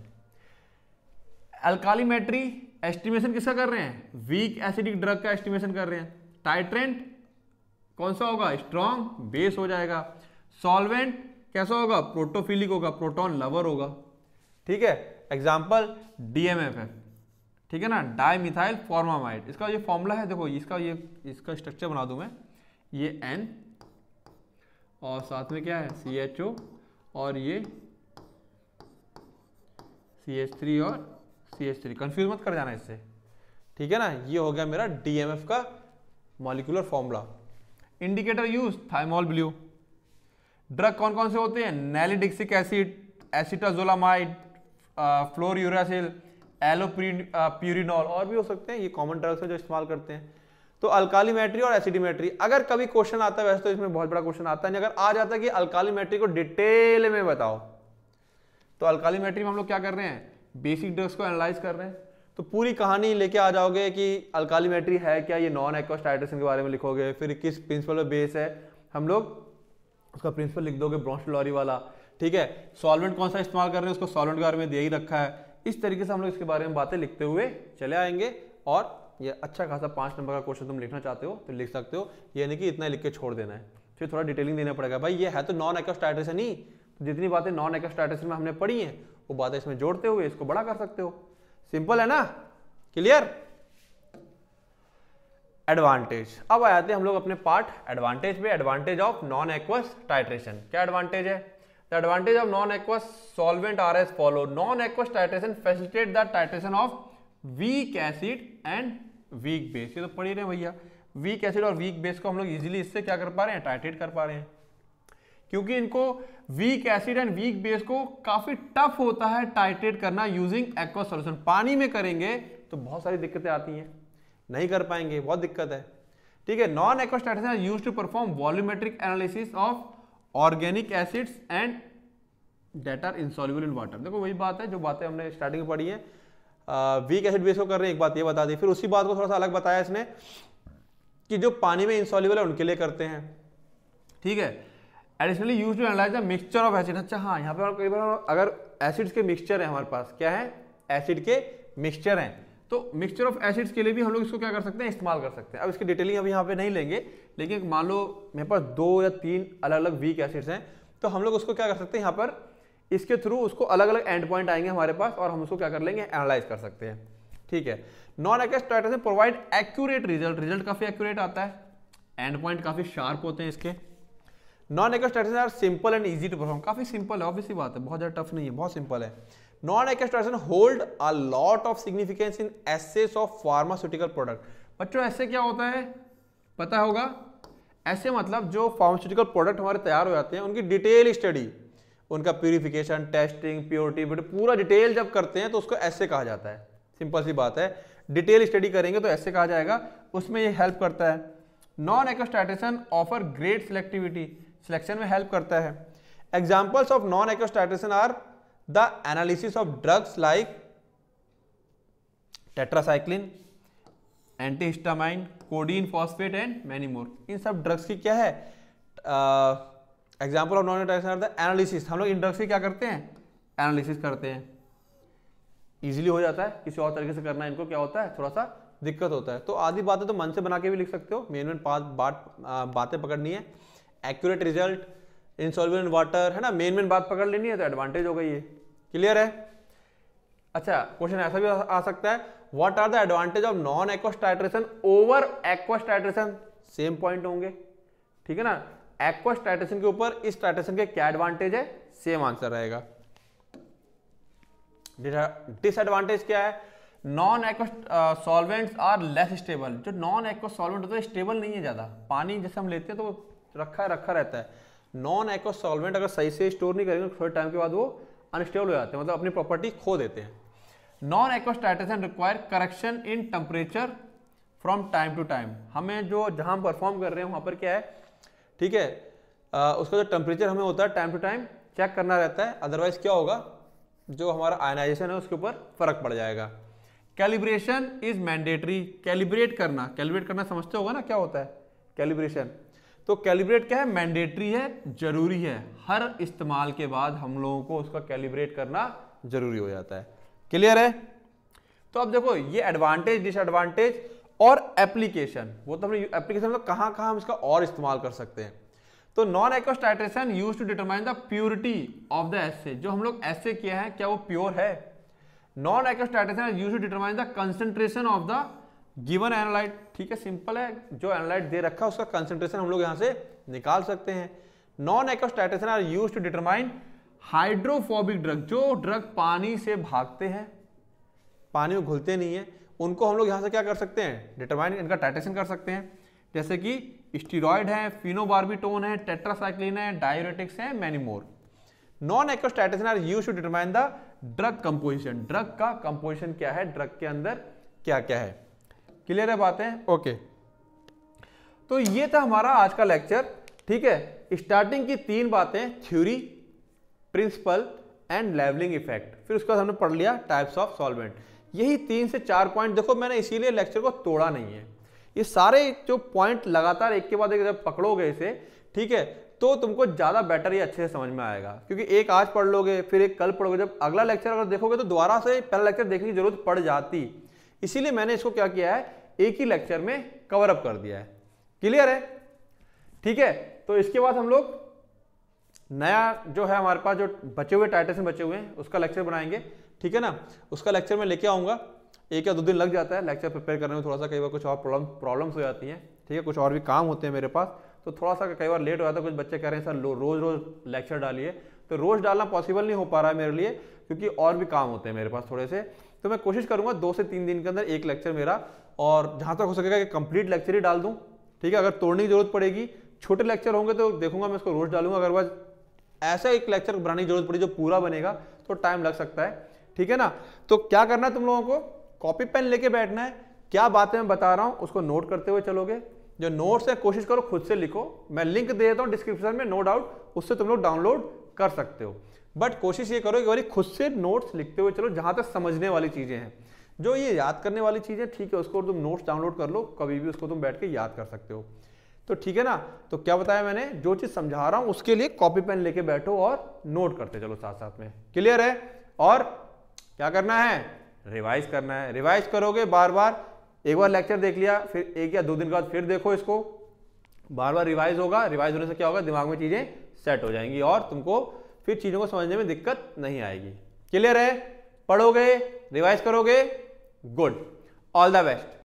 अल्कालीमेट्री एस्टिमेशन किसका कर रहे हैं वीक एसिडिक ड्रग का एस्टिमेशन कर रहे हैं टाइट्रेंट कौन सा होगा स्ट्रॉन्ग बेस हो जाएगा सॉल्वेंट कैसा होगा प्रोटोफिलिक होगा प्रोटॉन लवर होगा ठीक है एग्जाम्पल डीएमएफ है ठीक है ना मिथाइल फॉर्मामाइड इसका ये फॉर्मूला है देखो इसका ये इसका स्ट्रक्चर बना दूं मैं ये एन और साथ में क्या है सी एच ओ और ये सी एच थ्री और सी एच थ्री कन्फ्यूज मत कर जाना इससे ठीक है ना ये हो गया मेरा डी एम एफ का molecular formula indicator use thymol blue drug कौन कौन से होते हैं nalidixic acid acetazolamide fluorouracil allopurinol और भी हो सकते हैं ये कॉमन ड्रग्स है जो इस्तेमाल करते हैं तो अल्कालीमेट्री और एसिडीमेट्री अगर कभी क्वेश्चन आता है वैसे तो इसमें बहुत बड़ा क्वेश्चन आता है अगर आ जाता है कि अल्कालीमेट्री को डिटेल में बताओ तो अल्कालीमेट्री में हम लोग क्या कर रहे हैं बेसिक ड्रग्स को एनालाइज कर रहे हैं तो पूरी कहानी लेके आ जाओगे कि अल्कालीमेट्री है क्या ये नॉन एक्वास्टाइटेशन के बारे में लिखोगे फिर किस प्रिंसिपल पे बेस है हम लोग उसका प्रिंसिपल लिख दोगे ब्रॉन्स लॉरी वाला ठीक है सॉल्वेंट कौन सा इस्तेमाल कर रहे हैं उसको सॉल्वेंट के बारे में दे ही रखा है इस तरीके से हम लोग इसके बारे में बातें लिखते हुए चले आएंगे और ये अच्छा खासा पांच नंबर का क्वेश्चन तुम लिखना चाहते हो तो लिख सकते हो यानी कि इतना लिख के छोड़ देना है फिर थोड़ा डिटेलिंग देना पड़ेगा भाई ये है तो नॉन एक्स्टाइटेशन ही तो जितनी बातें नॉन एक्स्टाइटेशन में हमने पढ़ी हैं वो बातें इसमें जोड़ते हुए इसको बड़ा कर सकते हो सिंपल है ना क्लियर एडवांटेज अब आ जाते हैं हम लोग अपने पार्ट एडवांटेज पे advantage of non aqueous titration क्या एडवांटेज है The advantage of non-aqueous solvent are as follow. Non-aqueous titration facilitate the titration of weak acid and weak base. ये तो पढ़ ही रहे भैया वीक एसिड और वीक बेस को हम लोग इजीली इससे क्या कर पा रहे हैं टाइटेट कर पा रहे हैं क्योंकि इनको weak acid and weak base को काफी टफ होता है टाइट्रेट करना यूजिंग एक्वा सोल्यूशन पानी में करेंगे तो बहुत सारी दिक्कतें आती हैं नहीं कर पाएंगे बहुत दिक्कत है ठीक है non aqua strategy use to perform volumetric analysis of organic acids and that are insoluble in water देखो वही बात है जो बातें हमने स्टार्टिंग में पढ़ी है वीक एसिड बेस को कर रहे हैं एक बात ये बता दी फिर उसी बात को थोड़ा सा अलग बताया इसने कि जो पानी में इंसॉल्यूबल है उनके लिए करते हैं ठीक है additionally use to analyze the mixture of acid अच्छा हाँ यहाँ पर कई बार अगर एसिड्स के मिक्सचर है हमारे पास क्या है एसिड के मिक्सचर हैं तो मिक्सचर ऑफ एसिड्स के लिए भी हम लोग इसको क्या कर सकते हैं इस्तेमाल कर सकते हैं अब इसकी डिटेलिंग अभी यहाँ पे नहीं लेंगे लेकिन मान लो मेरे पास दो या तीन अलग अलग वीक एसिड्स हैं तो हम लोग उसको क्या कर सकते हैं यहाँ पर इसके थ्रू उसको अलग अलग एंड पॉइंट आएंगे हमारे पास और हम उसको क्या कर लेंगे एनालाइज कर सकते हैं ठीक है non aqueous titration provide accurate result result काफी एक्यूरेट आता है एंड पॉइंट काफी शार्प होते हैं इसके non aqueous titration simple and easy to perform काफी सिंपल है ऑब्वियसली बात है बहुत ज्यादा टफ नहीं है बहुत सिंपल है non aqueous tryptophan hold a lot of significance in assays of बच्चों ऐसे क्या होता है पता होगा ऐसे मतलब जो फार्मास्यूटिकल प्रोडक्ट हमारे तैयार हो जाते हैं उनकी डिटेल स्टडी उनका प्यूरिफिकेशन टेस्टिंग प्योरिटी पूरा डिटेल जब करते हैं तो उसको ऐसे कहा जाता है सिंपल सी बात है डिटेल स्टडी करेंगे तो ऐसे कहा जाएगा उसमें ये हेल्प करता है non aqueous titration offer great selectivity selection में हेल्प करता है examples of non aqueous titration are the analysis of drugs like tetracycline antihistamine codeine phosphate and many इन सब ड्रग्स की क्या है example of non are the analysis हम लोग इन ड्रग्स की क्या करते हैं एनालिसिस करते हैं ईजिली हो जाता है किसी और तरीके से करना इनको क्या होता है थोड़ा सा दिक्कत होता है तो आधी बातें तो मन से बना के भी लिख सकते हो मेन मेन पाँच बात बातें पकड़नी है एक्यूरेट रिजल्ट इंसॉल्वेंट वाटर है ना मेन मेन बात पकड़ लेनी है तो एडवांटेज हो गई ये क्लियर है अच्छा क्वेश्चन ऐसा भी आ सकता है what are the advantage of non aqueous titration over aqueous titration same point होंगे ठीक है ना एक्वास्टाइट्रेशन के ऊपर इस टाइट्रेशन के क्या एडवांटेज है सेम आंसर रहेगा डिसएडवांटेज क्या है non aqua solvents are less stable जो नॉन एक्वा सॉल्वेंट होता है स्टेबल नहीं है ज़्यादा पानी जैसे हम लेते हैं तो रखा रखा रहता है नॉन एक्व सॉल्वेंट अगर सही से स्टोर नहीं करेंगे थोड़े तो टाइम के बाद वो अनस्टेबल हो जाते हैं मतलब अपनी प्रॉपर्टी खो देते हैं non aqua and require correction in temperature from time to time हमें जो जहाँ परफॉर्म कर रहे हैं वहाँ पर क्या है ठीक है उसका जो टेम्परेचर हमें होता है टाइम टू टाइम चेक करना रहता है अदरवाइज क्या होगा जो हमारा आयनाइजेशन है उसके ऊपर फर्क पड़ जाएगा कैलिब्रेशन इज मैंडेटरी कैलिब्रेट करना कैलिब्रेट करना समझते होगा ना क्या होता है कैलिब्रेशन तो कैलिब्रेट क्या है मैंडेटरी है जरूरी है हर इस्तेमाल के बाद हम लोगों को उसका कैलिब्रेट करना जरूरी हो जाता है क्लियर है तो अब देखो ये एडवांटेज डिसएडवांटेज और एप्लीकेशन वो तो हमने एप्लीकेशन मतलब कहां कहां हम इसका और इस्तेमाल कर सकते हैं तो non aqueous titration use to determine the purity of the assay जो हम लोग ऐसे किया है क्या वो प्योर है non aqueous titration use to determine the concentration of the given analyte ठीक है सिंपल है जो एनालाइट दे रखा है उसका कंसेंट्रेशन हम लोग यहाँ से निकाल सकते हैं non aqueous titration are use to determine hydrophobic drug जो ड्रग पानी से भागते हैं पानी में घुलते नहीं है उनको हम लोग यहाँ से क्या कर सकते हैं डिटरमाइन इनका टाइटेशन कर सकते हैं जैसे कि स्टीरॉयड है फिनोबार्बिटोन है टेट्रासाइक्लिन है डायोरेटिक्स है many more non aqueous titration are use to determine the drug composition drug का कंपोजिशन क्या है ड्रग के अंदर क्या क्या है क्लियर है बातें ओके तो ये था हमारा आज का लेक्चर ठीक है स्टार्टिंग की तीन बातें theory principle and leveling effect फिर उसके बाद हमने पढ़ लिया टाइप्स ऑफ सॉल्वेंट यही तीन से चार पॉइंट देखो मैंने इसीलिए लेक्चर को तोड़ा नहीं है ये सारे जो पॉइंट लगातार एक के बाद एक जब पकड़ोगे इसे ठीक है तो तुमको ज़्यादा बेटर या अच्छे से समझ में आएगा क्योंकि एक आज पढ़ लोगे फिर एक कल पढ़ोगे जब अगला लेक्चर अगर देखोगे तो दोबारा से पहला लेक्चर देखने की जरूरत पड़ जाती इसीलिए मैंने इसको क्या किया है एक ही लेक्चर में कवर अप कर दिया है क्लियर है ठीक है तो इसके बाद हम लोग नया जो है हमारे पास जो बचे हुए टाइटल्स में बचे हुए हैं उसका लेक्चर बनाएंगे ठीक है ना उसका लेक्चर मैं लेके आऊंगा एक या दो दिन लग जाता है लेक्चर प्रिपेयर करने में थोड़ा सा कई बार कुछ और प्रॉब्लम प्रॉब्लम्स हो जाती हैं ठीक है कुछ और भी काम होते हैं मेरे पास तो थोड़ा सा कई बार लेट हो जाता है कुछ बच्चे कह रहे हैं सर रोज़ रोज़ लेक्चर डालिए तो रोज़ डालना पॉसिबल नहीं हो पा रहा है मेरे लिए क्योंकि और भी काम होते हैं मेरे पास थोड़े से तो मैं कोशिश करूंगा दो से तीन दिन के अंदर एक लेक्चर मेरा और जहाँ तक हो सकेगा कि कंप्लीट लेक्चर ही डाल दूँ ठीक है अगर तोड़ने की जरूरत पड़ेगी छोटे लेक्चर होंगे तो देखूंगा मैं उसको रोज डालूंगा अगर बस ऐसा एक लेक्चर बनाने की जरूरत पड़ी जो पूरा बनेगा तो टाइम लग सकता है ठीक है ना तो क्या करना है तुम लोगों को कॉपी पेन लेके बैठना है क्या बातें मैं बता रहा हूँ उसको नोट करते हुए चलोगे जो नोट्स है कोशिश करो खुद से लिखो मैं लिंक दे देता हूँ डिस्क्रिप्शन में नो डाउट उससे तुम लोग डाउनलोड कर सकते हो बट कोशिश ये करो कि बार खुद से नोट्स लिखते हुए चलो जहाँ तक समझने वाली चीज़ें हैं जो ये याद करने वाली चीज़ें ठीक है उसको तुम नोट्स डाउनलोड कर लो कभी भी उसको तुम बैठ के याद कर सकते हो तो ठीक है ना तो क्या बताया मैंने जो चीज़ समझा रहा हूँ उसके लिए कॉपी पेन लेके बैठो और नोट करते चलो साथ साथ में क्लियर है और क्या करना है रिवाइज करना है रिवाइज करोगे बार बार एक बार लेक्चर देख लिया फिर एक या दो दिन के बाद फिर देखो इसको बार बार रिवाइज होगा रिवाइज होने से क्या होगा दिमाग में चीज़ें सेट हो जाएंगी और तुमको फिर चीज़ों को समझने में दिक्कत नहीं आएगी क्लियर है पढ़ोगे रिवाइज करोगे गुड ऑल द बेस्ट